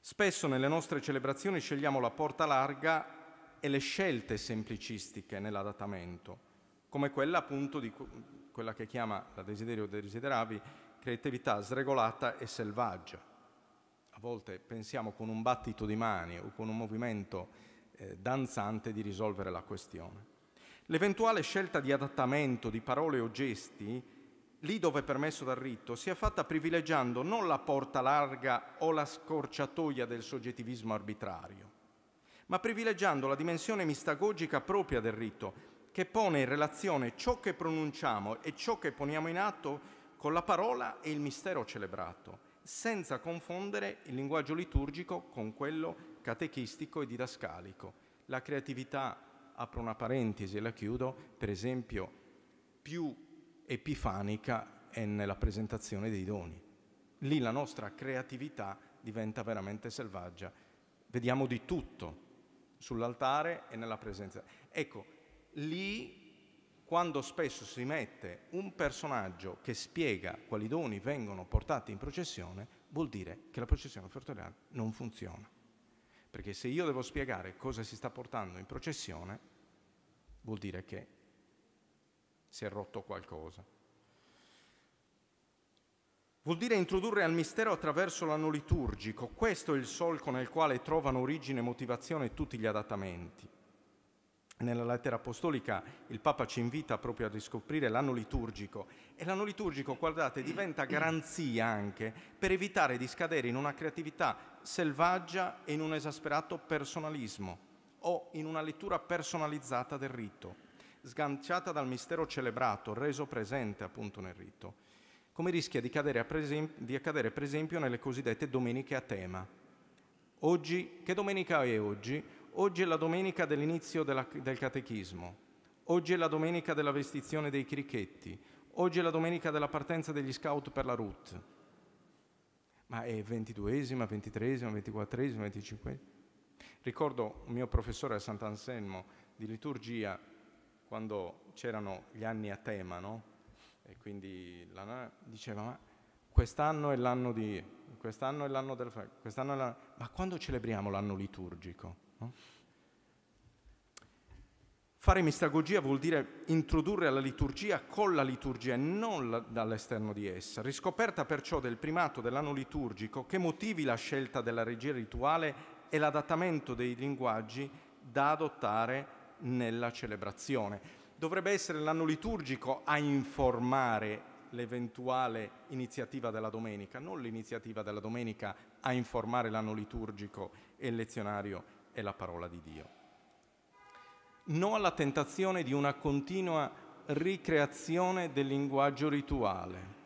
Spesso nelle nostre celebrazioni scegliamo la porta larga e le scelte semplicistiche nell'adattamento, come quella appunto di quella che chiama la desiderio desideravi creatività sregolata e selvaggia. A volte pensiamo con un battito di mani o con un movimento eh, danzante di risolvere la questione. L'eventuale scelta di adattamento di parole o gesti, lì dove è permesso dal rito, sia fatta privilegiando non la porta larga o la scorciatoia del soggettivismo arbitrario, ma privilegiando la dimensione mistagogica propria del rito, che pone in relazione ciò che pronunciamo e ciò che poniamo in atto con la parola e il mistero celebrato, senza confondere il linguaggio liturgico con quello catechistico e didascalico. La creatività apro una parentesi e la chiudo, per esempio più epifanica è nella presentazione dei doni. Lì la nostra creatività diventa veramente selvaggia. Vediamo di tutto sull'altare e nella presenza. Ecco, lì quando spesso si mette un personaggio che spiega quali doni vengono portati in processione, vuol dire che la processione offertoriale non funziona. Perché se io devo spiegare cosa si sta portando in processione, vuol dire che si è rotto qualcosa. Vuol dire introdurre al mistero attraverso l'anno liturgico, questo è il solco nel quale trovano origine e motivazione tutti gli adattamenti nella lettera apostolica il Papa ci invita proprio a riscoprire l'anno liturgico e l'anno liturgico, guardate, diventa garanzia anche per evitare di scadere in una creatività selvaggia e in un esasperato personalismo o in una lettura personalizzata del rito, sganciata dal mistero celebrato, reso presente appunto nel rito, come rischia di, di accadere per esempio nelle cosiddette domeniche a tema. Oggi, che domenica è oggi? Oggi è la domenica dell'inizio della, del catechismo, oggi è la domenica della vestizione dei crichetti, oggi è la domenica della partenza degli scout per la RUT. Ma è ventiduesima, ventitresima, ventiquattresima, venticinquesima? Ricordo un mio professore a Sant'Anselmo di liturgia, quando c'erano gli anni a tema, no? E quindi la, diceva, ma quest'anno è l'anno di... quest'anno è l'anno del... quest'anno è l'anno... Ma quando celebriamo l'anno liturgico? Fare mistagogia vuol dire introdurre alla liturgia con la liturgia e non la, dall'esterno di essa. Riscoperta perciò del primato dell'anno liturgico che motivi la scelta della regia rituale e l'adattamento dei linguaggi da adottare nella celebrazione. Dovrebbe essere l'anno liturgico a informare l'eventuale iniziativa della domenica, non l'iniziativa della domenica a informare l'anno liturgico e il lezionario è la parola di Dio. No alla tentazione di una continua ricreazione del linguaggio rituale.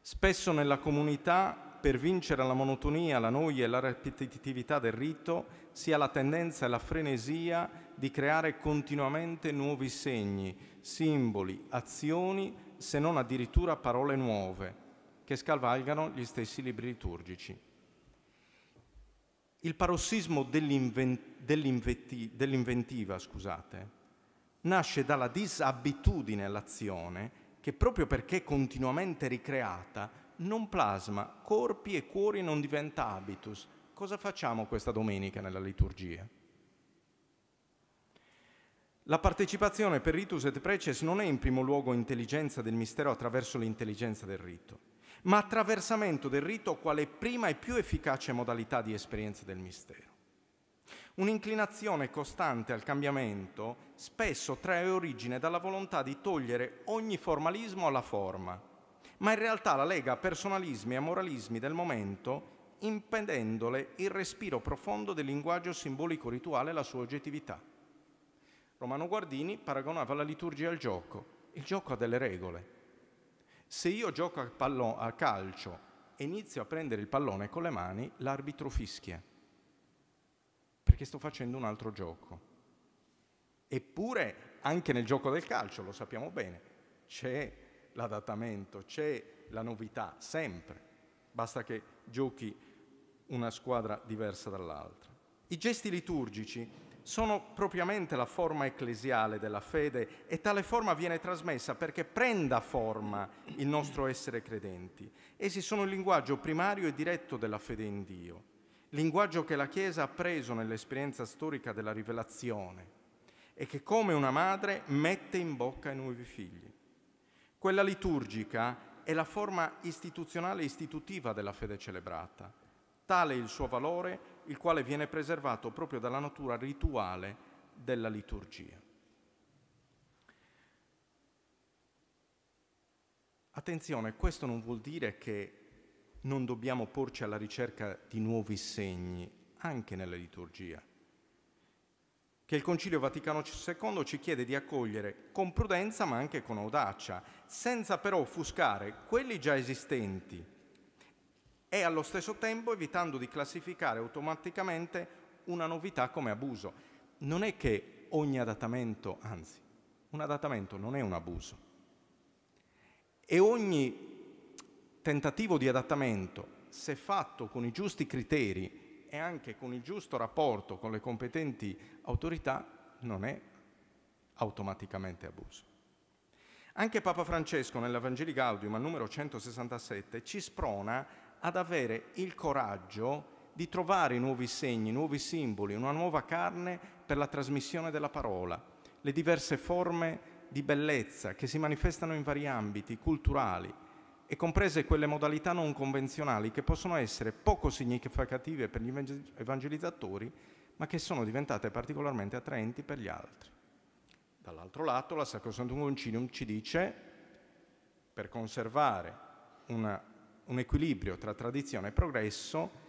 Spesso nella comunità per vincere la monotonia, la noia e la ripetitività del rito, si ha la tendenza e la frenesia di creare continuamente nuovi segni, simboli, azioni, se non addirittura parole nuove, che scalvalgano gli stessi libri liturgici. Il parossismo dell'inventiva scusate, nasce dalla disabitudine all'azione che proprio perché continuamente ricreata non plasma corpi e cuori non diventa habitus. Cosa facciamo questa domenica nella liturgia? La partecipazione per ritus et preces non è in primo luogo intelligenza del mistero attraverso l'intelligenza del rito ma attraversamento del rito quale prima e più efficace modalità di esperienza del mistero. Un'inclinazione costante al cambiamento spesso trae origine dalla volontà di togliere ogni formalismo alla forma, ma in realtà la lega a personalismi e a moralismi del momento impedendole il respiro profondo del linguaggio simbolico rituale e la sua oggettività. Romano Guardini paragonava la liturgia al gioco. Il gioco ha delle regole, se io gioco a, pallone, a calcio e inizio a prendere il pallone con le mani, l'arbitro fischia, perché sto facendo un altro gioco. Eppure anche nel gioco del calcio, lo sappiamo bene, c'è l'adattamento, c'è la novità, sempre. Basta che giochi una squadra diversa dall'altra. I gesti liturgici sono propriamente la forma ecclesiale della fede e tale forma viene trasmessa perché prenda forma il nostro essere credenti. Essi sono il linguaggio primario e diretto della fede in Dio, linguaggio che la Chiesa ha preso nell'esperienza storica della rivelazione e che come una madre mette in bocca ai nuovi figli. Quella liturgica è la forma istituzionale e istitutiva della fede celebrata. Tale il suo valore il quale viene preservato proprio dalla natura rituale della liturgia. Attenzione, questo non vuol dire che non dobbiamo porci alla ricerca di nuovi segni, anche nella liturgia, che il Concilio Vaticano II ci chiede di accogliere con prudenza ma anche con audacia, senza però offuscare quelli già esistenti e allo stesso tempo evitando di classificare automaticamente una novità come abuso. Non è che ogni adattamento, anzi, un adattamento non è un abuso. E ogni tentativo di adattamento, se fatto con i giusti criteri e anche con il giusto rapporto con le competenti autorità, non è automaticamente abuso. Anche Papa Francesco nell'Evangelii Gaudium al numero 167 ci sprona ad avere il coraggio di trovare nuovi segni, nuovi simboli, una nuova carne per la trasmissione della parola, le diverse forme di bellezza che si manifestano in vari ambiti culturali e comprese quelle modalità non convenzionali che possono essere poco significative per gli evangelizzatori, ma che sono diventate particolarmente attraenti per gli altri. Dall'altro lato, la Sacrosantum Concilium ci dice, per conservare una un equilibrio tra tradizione e progresso,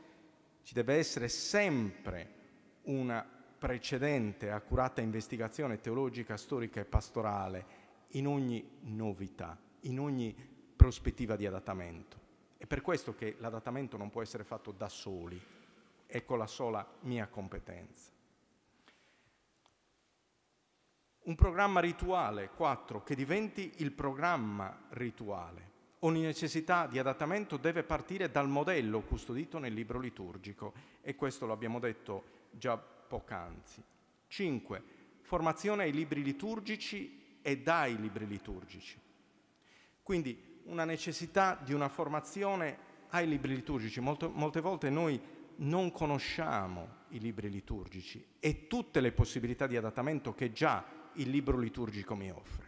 ci deve essere sempre una precedente, accurata investigazione teologica, storica e pastorale in ogni novità, in ogni prospettiva di adattamento. È per questo che l'adattamento non può essere fatto da soli e con la sola mia competenza. Un programma rituale, 4, che diventi il programma rituale. Ogni necessità di adattamento deve partire dal modello custodito nel libro liturgico e questo lo abbiamo detto già poc'anzi. 5. Formazione ai libri liturgici e dai libri liturgici. Quindi una necessità di una formazione ai libri liturgici. Molte, molte volte noi non conosciamo i libri liturgici e tutte le possibilità di adattamento che già il libro liturgico mi offre.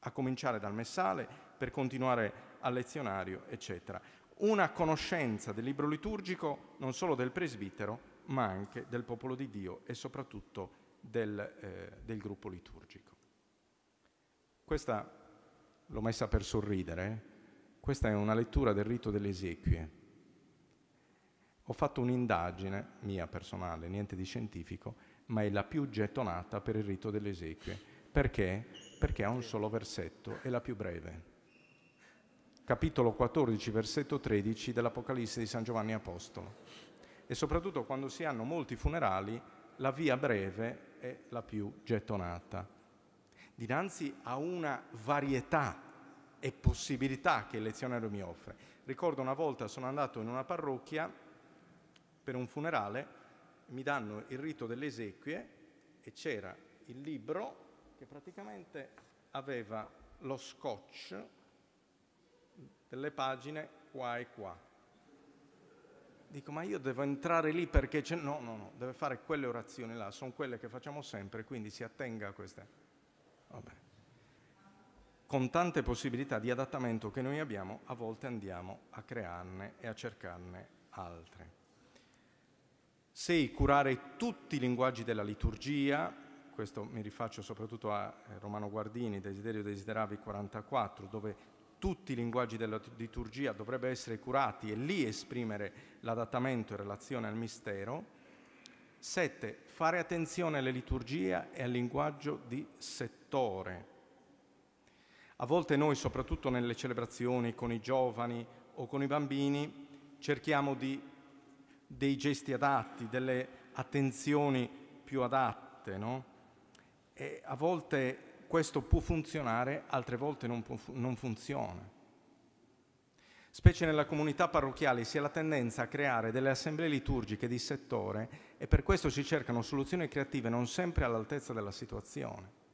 A cominciare dal messale per continuare al lezionario, eccetera. Una conoscenza del libro liturgico non solo del presbitero, ma anche del popolo di Dio e soprattutto del, eh, del gruppo liturgico. Questa l'ho messa per sorridere, eh. questa è una lettura del rito delle esequie. Ho fatto un'indagine mia personale, niente di scientifico, ma è la più gettonata per il rito delle esequie. Perché? Perché ha un solo versetto, è la più breve capitolo 14, versetto 13 dell'Apocalisse di San Giovanni Apostolo. E soprattutto quando si hanno molti funerali, la via breve è la più gettonata. Dinanzi a una varietà e possibilità che il lezionario mi offre. Ricordo una volta sono andato in una parrocchia per un funerale, mi danno il rito delle esequie e c'era il libro che praticamente aveva lo scotch delle pagine qua e qua. Dico, ma io devo entrare lì perché c'è... No, no, no, deve fare quelle orazioni là, sono quelle che facciamo sempre, quindi si attenga a queste. Vabbè. Con tante possibilità di adattamento che noi abbiamo, a volte andiamo a crearne e a cercarne altre. Sei Curare tutti i linguaggi della liturgia, questo mi rifaccio soprattutto a eh, Romano Guardini, Desiderio Desideravi 44, dove tutti i linguaggi della liturgia dovrebbero essere curati e lì esprimere l'adattamento in relazione al mistero. 7. Fare attenzione alla liturgia e al linguaggio di settore. A volte noi, soprattutto nelle celebrazioni con i giovani o con i bambini, cerchiamo di, dei gesti adatti, delle attenzioni più adatte, no? E a volte questo può funzionare, altre volte non, può, non funziona. Specie nella comunità parrocchiale si ha la tendenza a creare delle assemblee liturgiche di settore e per questo si cercano soluzioni creative non sempre all'altezza della situazione.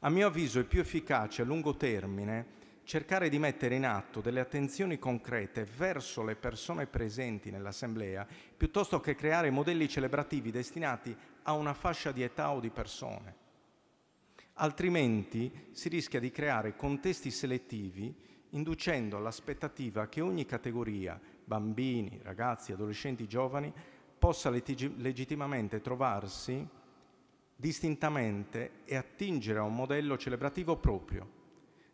A mio avviso è più efficace a lungo termine cercare di mettere in atto delle attenzioni concrete verso le persone presenti nell'assemblea, piuttosto che creare modelli celebrativi destinati a una fascia di età o di persone altrimenti si rischia di creare contesti selettivi inducendo l'aspettativa che ogni categoria, bambini, ragazzi, adolescenti, giovani, possa legittimamente trovarsi distintamente e attingere a un modello celebrativo proprio,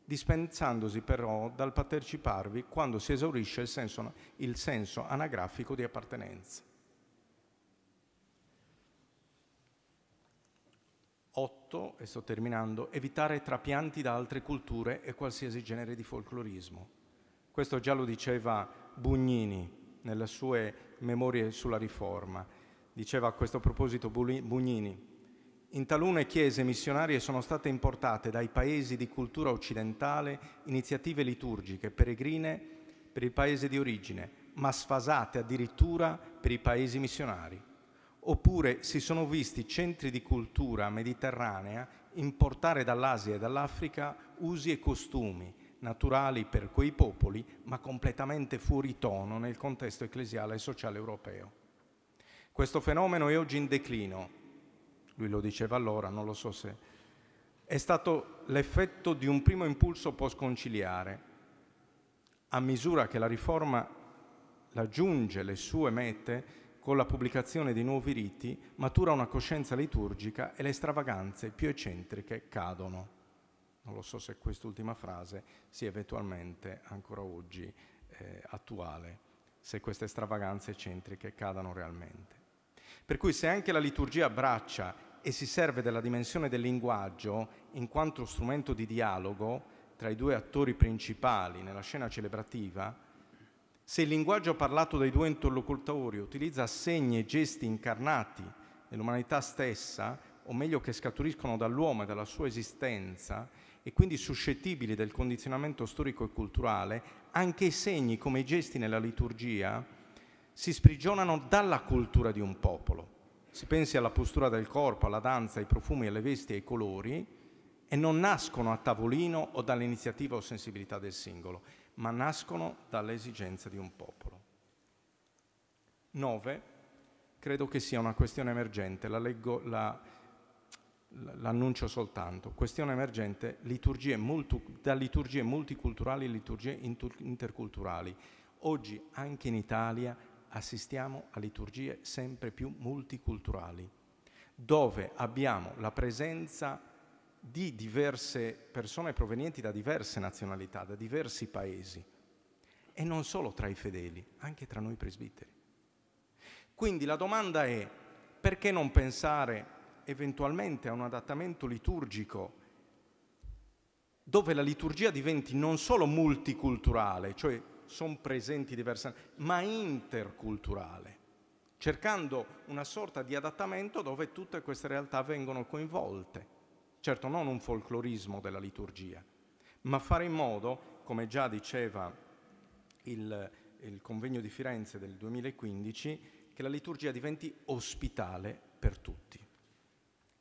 dispensandosi però dal parteciparvi quando si esaurisce il senso, il senso anagrafico di appartenenza. 8, e sto terminando, evitare trapianti da altre culture e qualsiasi genere di folclorismo. Questo già lo diceva Bugnini nelle sue memorie sulla riforma. Diceva a questo proposito Bugnini, in talune chiese missionarie sono state importate dai paesi di cultura occidentale iniziative liturgiche peregrine per il paese di origine, ma sfasate addirittura per i paesi missionari oppure si sono visti centri di cultura mediterranea importare dall'Asia e dall'Africa usi e costumi naturali per quei popoli, ma completamente fuori tono nel contesto ecclesiale e sociale europeo. Questo fenomeno è oggi in declino, lui lo diceva allora, non lo so se è stato l'effetto di un primo impulso post-conciliare. A misura che la riforma raggiunge le sue mete, con la pubblicazione dei nuovi riti, matura una coscienza liturgica e le stravaganze più eccentriche cadono. Non lo so se quest'ultima frase sia eventualmente ancora oggi eh, attuale, se queste stravaganze eccentriche cadano realmente. Per cui se anche la liturgia abbraccia e si serve della dimensione del linguaggio in quanto strumento di dialogo tra i due attori principali nella scena celebrativa, se il linguaggio parlato dai due interlocutori utilizza segni e gesti incarnati nell'umanità stessa, o meglio che scaturiscono dall'uomo e dalla sua esistenza, e quindi suscettibili del condizionamento storico e culturale, anche i segni come i gesti nella liturgia si sprigionano dalla cultura di un popolo. Si pensi alla postura del corpo, alla danza, ai profumi, alle vesti, e ai colori, e non nascono a tavolino o dall'iniziativa o sensibilità del singolo ma nascono dalle esigenze di un popolo. 9. Credo che sia una questione emergente, la leggo, la, l'annuncio soltanto. Questione emergente, liturgie multu, da liturgie multiculturali a liturgie interculturali. Oggi anche in Italia assistiamo a liturgie sempre più multiculturali, dove abbiamo la presenza di diverse persone provenienti da diverse nazionalità, da diversi paesi, e non solo tra i fedeli, anche tra noi presbiteri. Quindi la domanda è perché non pensare eventualmente a un adattamento liturgico dove la liturgia diventi non solo multiculturale, cioè sono presenti diverse, ma interculturale, cercando una sorta di adattamento dove tutte queste realtà vengono coinvolte certo non un folclorismo della liturgia, ma fare in modo, come già diceva il, il convegno di Firenze del 2015, che la liturgia diventi ospitale per tutti.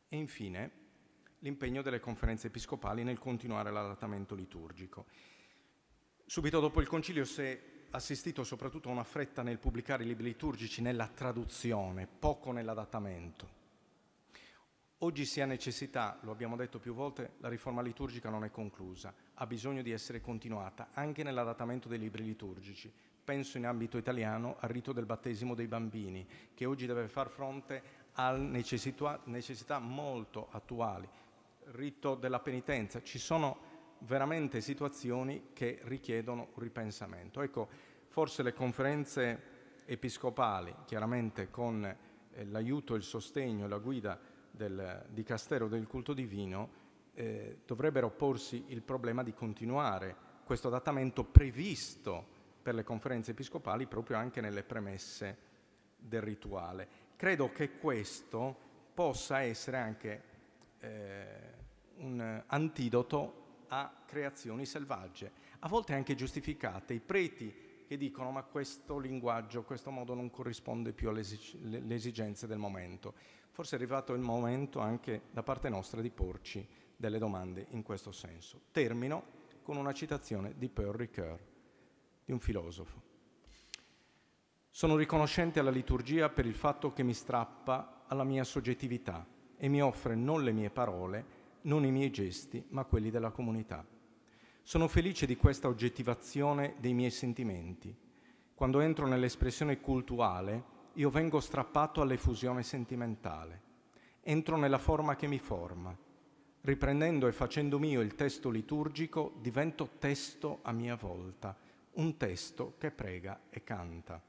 E infine l'impegno delle conferenze episcopali nel continuare l'adattamento liturgico. Subito dopo il concilio si è assistito soprattutto a una fretta nel pubblicare i libri liturgici nella traduzione, poco nell'adattamento. Oggi si ha necessità, lo abbiamo detto più volte, la riforma liturgica non è conclusa, ha bisogno di essere continuata anche nell'adattamento dei libri liturgici. Penso in ambito italiano al rito del battesimo dei bambini, che oggi deve far fronte a necessità, necessità molto attuali. Rito della penitenza, ci sono veramente situazioni che richiedono un ripensamento. Ecco, forse le conferenze episcopali, chiaramente con eh, l'aiuto, il sostegno e la guida del Dicastero del culto divino eh, dovrebbero porsi il problema di continuare questo adattamento previsto per le conferenze episcopali proprio anche nelle premesse del rituale. Credo che questo possa essere anche eh, un antidoto a creazioni selvagge, a volte anche giustificate. I preti che dicono ma questo linguaggio, questo modo non corrisponde più alle esigenze del momento Forse è arrivato il momento anche da parte nostra di porci delle domande in questo senso. Termino con una citazione di Pearl Ricoeur, di un filosofo. Sono riconoscente alla liturgia per il fatto che mi strappa alla mia soggettività e mi offre non le mie parole, non i miei gesti, ma quelli della comunità. Sono felice di questa oggettivazione dei miei sentimenti. Quando entro nell'espressione cultuale, io vengo strappato all'effusione sentimentale, entro nella forma che mi forma, riprendendo e facendo mio il testo liturgico, divento testo a mia volta, un testo che prega e canta.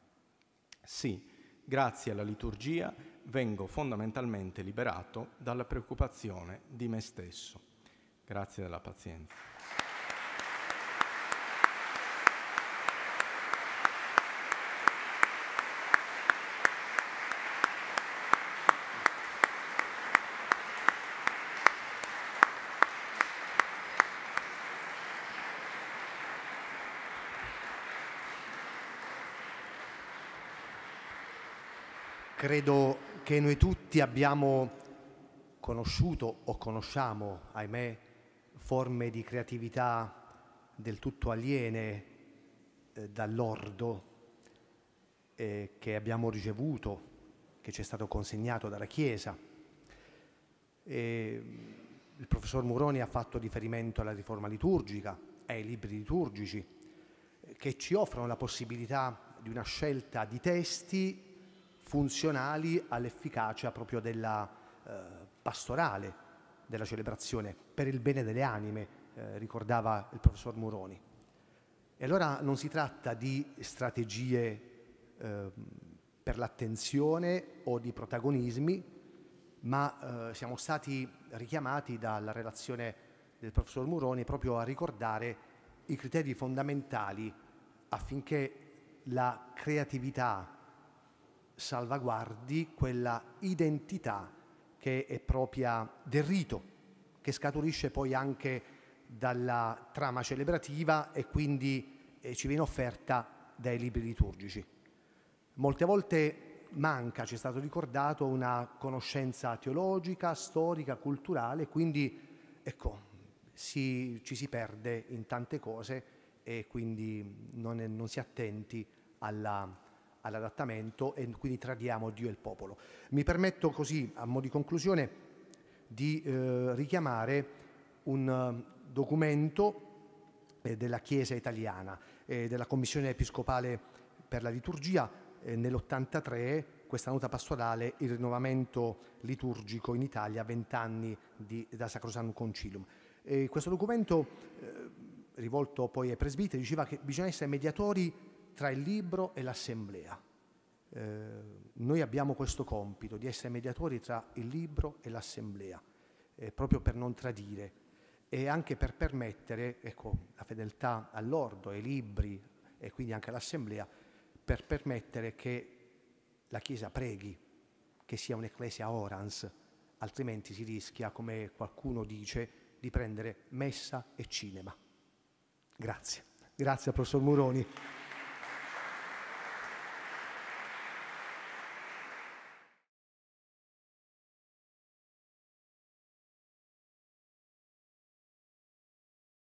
Sì, grazie alla liturgia vengo fondamentalmente liberato dalla preoccupazione di me stesso. Grazie della pazienza. credo che noi tutti abbiamo conosciuto o conosciamo, ahimè, forme di creatività del tutto aliene eh, dall'ordo eh, che abbiamo ricevuto, che ci è stato consegnato dalla Chiesa. E, il professor Muroni ha fatto riferimento alla riforma liturgica, ai libri liturgici, che ci offrono la possibilità di una scelta di testi funzionali all'efficacia proprio della eh, pastorale della celebrazione, per il bene delle anime, eh, ricordava il professor Muroni. E allora non si tratta di strategie eh, per l'attenzione o di protagonismi, ma eh, siamo stati richiamati dalla relazione del professor Muroni proprio a ricordare i criteri fondamentali affinché la creatività, salvaguardi quella identità che è propria del rito, che scaturisce poi anche dalla trama celebrativa e quindi eh, ci viene offerta dai libri liturgici. Molte volte manca, ci è stato ricordato, una conoscenza teologica, storica, culturale, quindi ecco, si, ci si perde in tante cose e quindi non, è, non si attenti alla all'adattamento e quindi tradiamo Dio e il popolo. Mi permetto così, a mo' di conclusione, di eh, richiamare un eh, documento eh, della Chiesa italiana, eh, della Commissione Episcopale per la Liturgia, eh, nell'83 questa nota pastorale il rinnovamento liturgico in Italia, vent'anni da Sacrosanum Concilium. E questo documento, eh, rivolto poi ai presbiteri, diceva che bisogna essere mediatori tra il libro e l'assemblea. Eh, noi abbiamo questo compito di essere mediatori tra il libro e l'assemblea, eh, proprio per non tradire e anche per permettere ecco, la fedeltà all'ordo, ai libri e quindi anche all'assemblea, per permettere che la Chiesa preghi, che sia un'ecclesia orans, altrimenti si rischia, come qualcuno dice, di prendere messa e cinema. Grazie. Grazie al professor Muroni.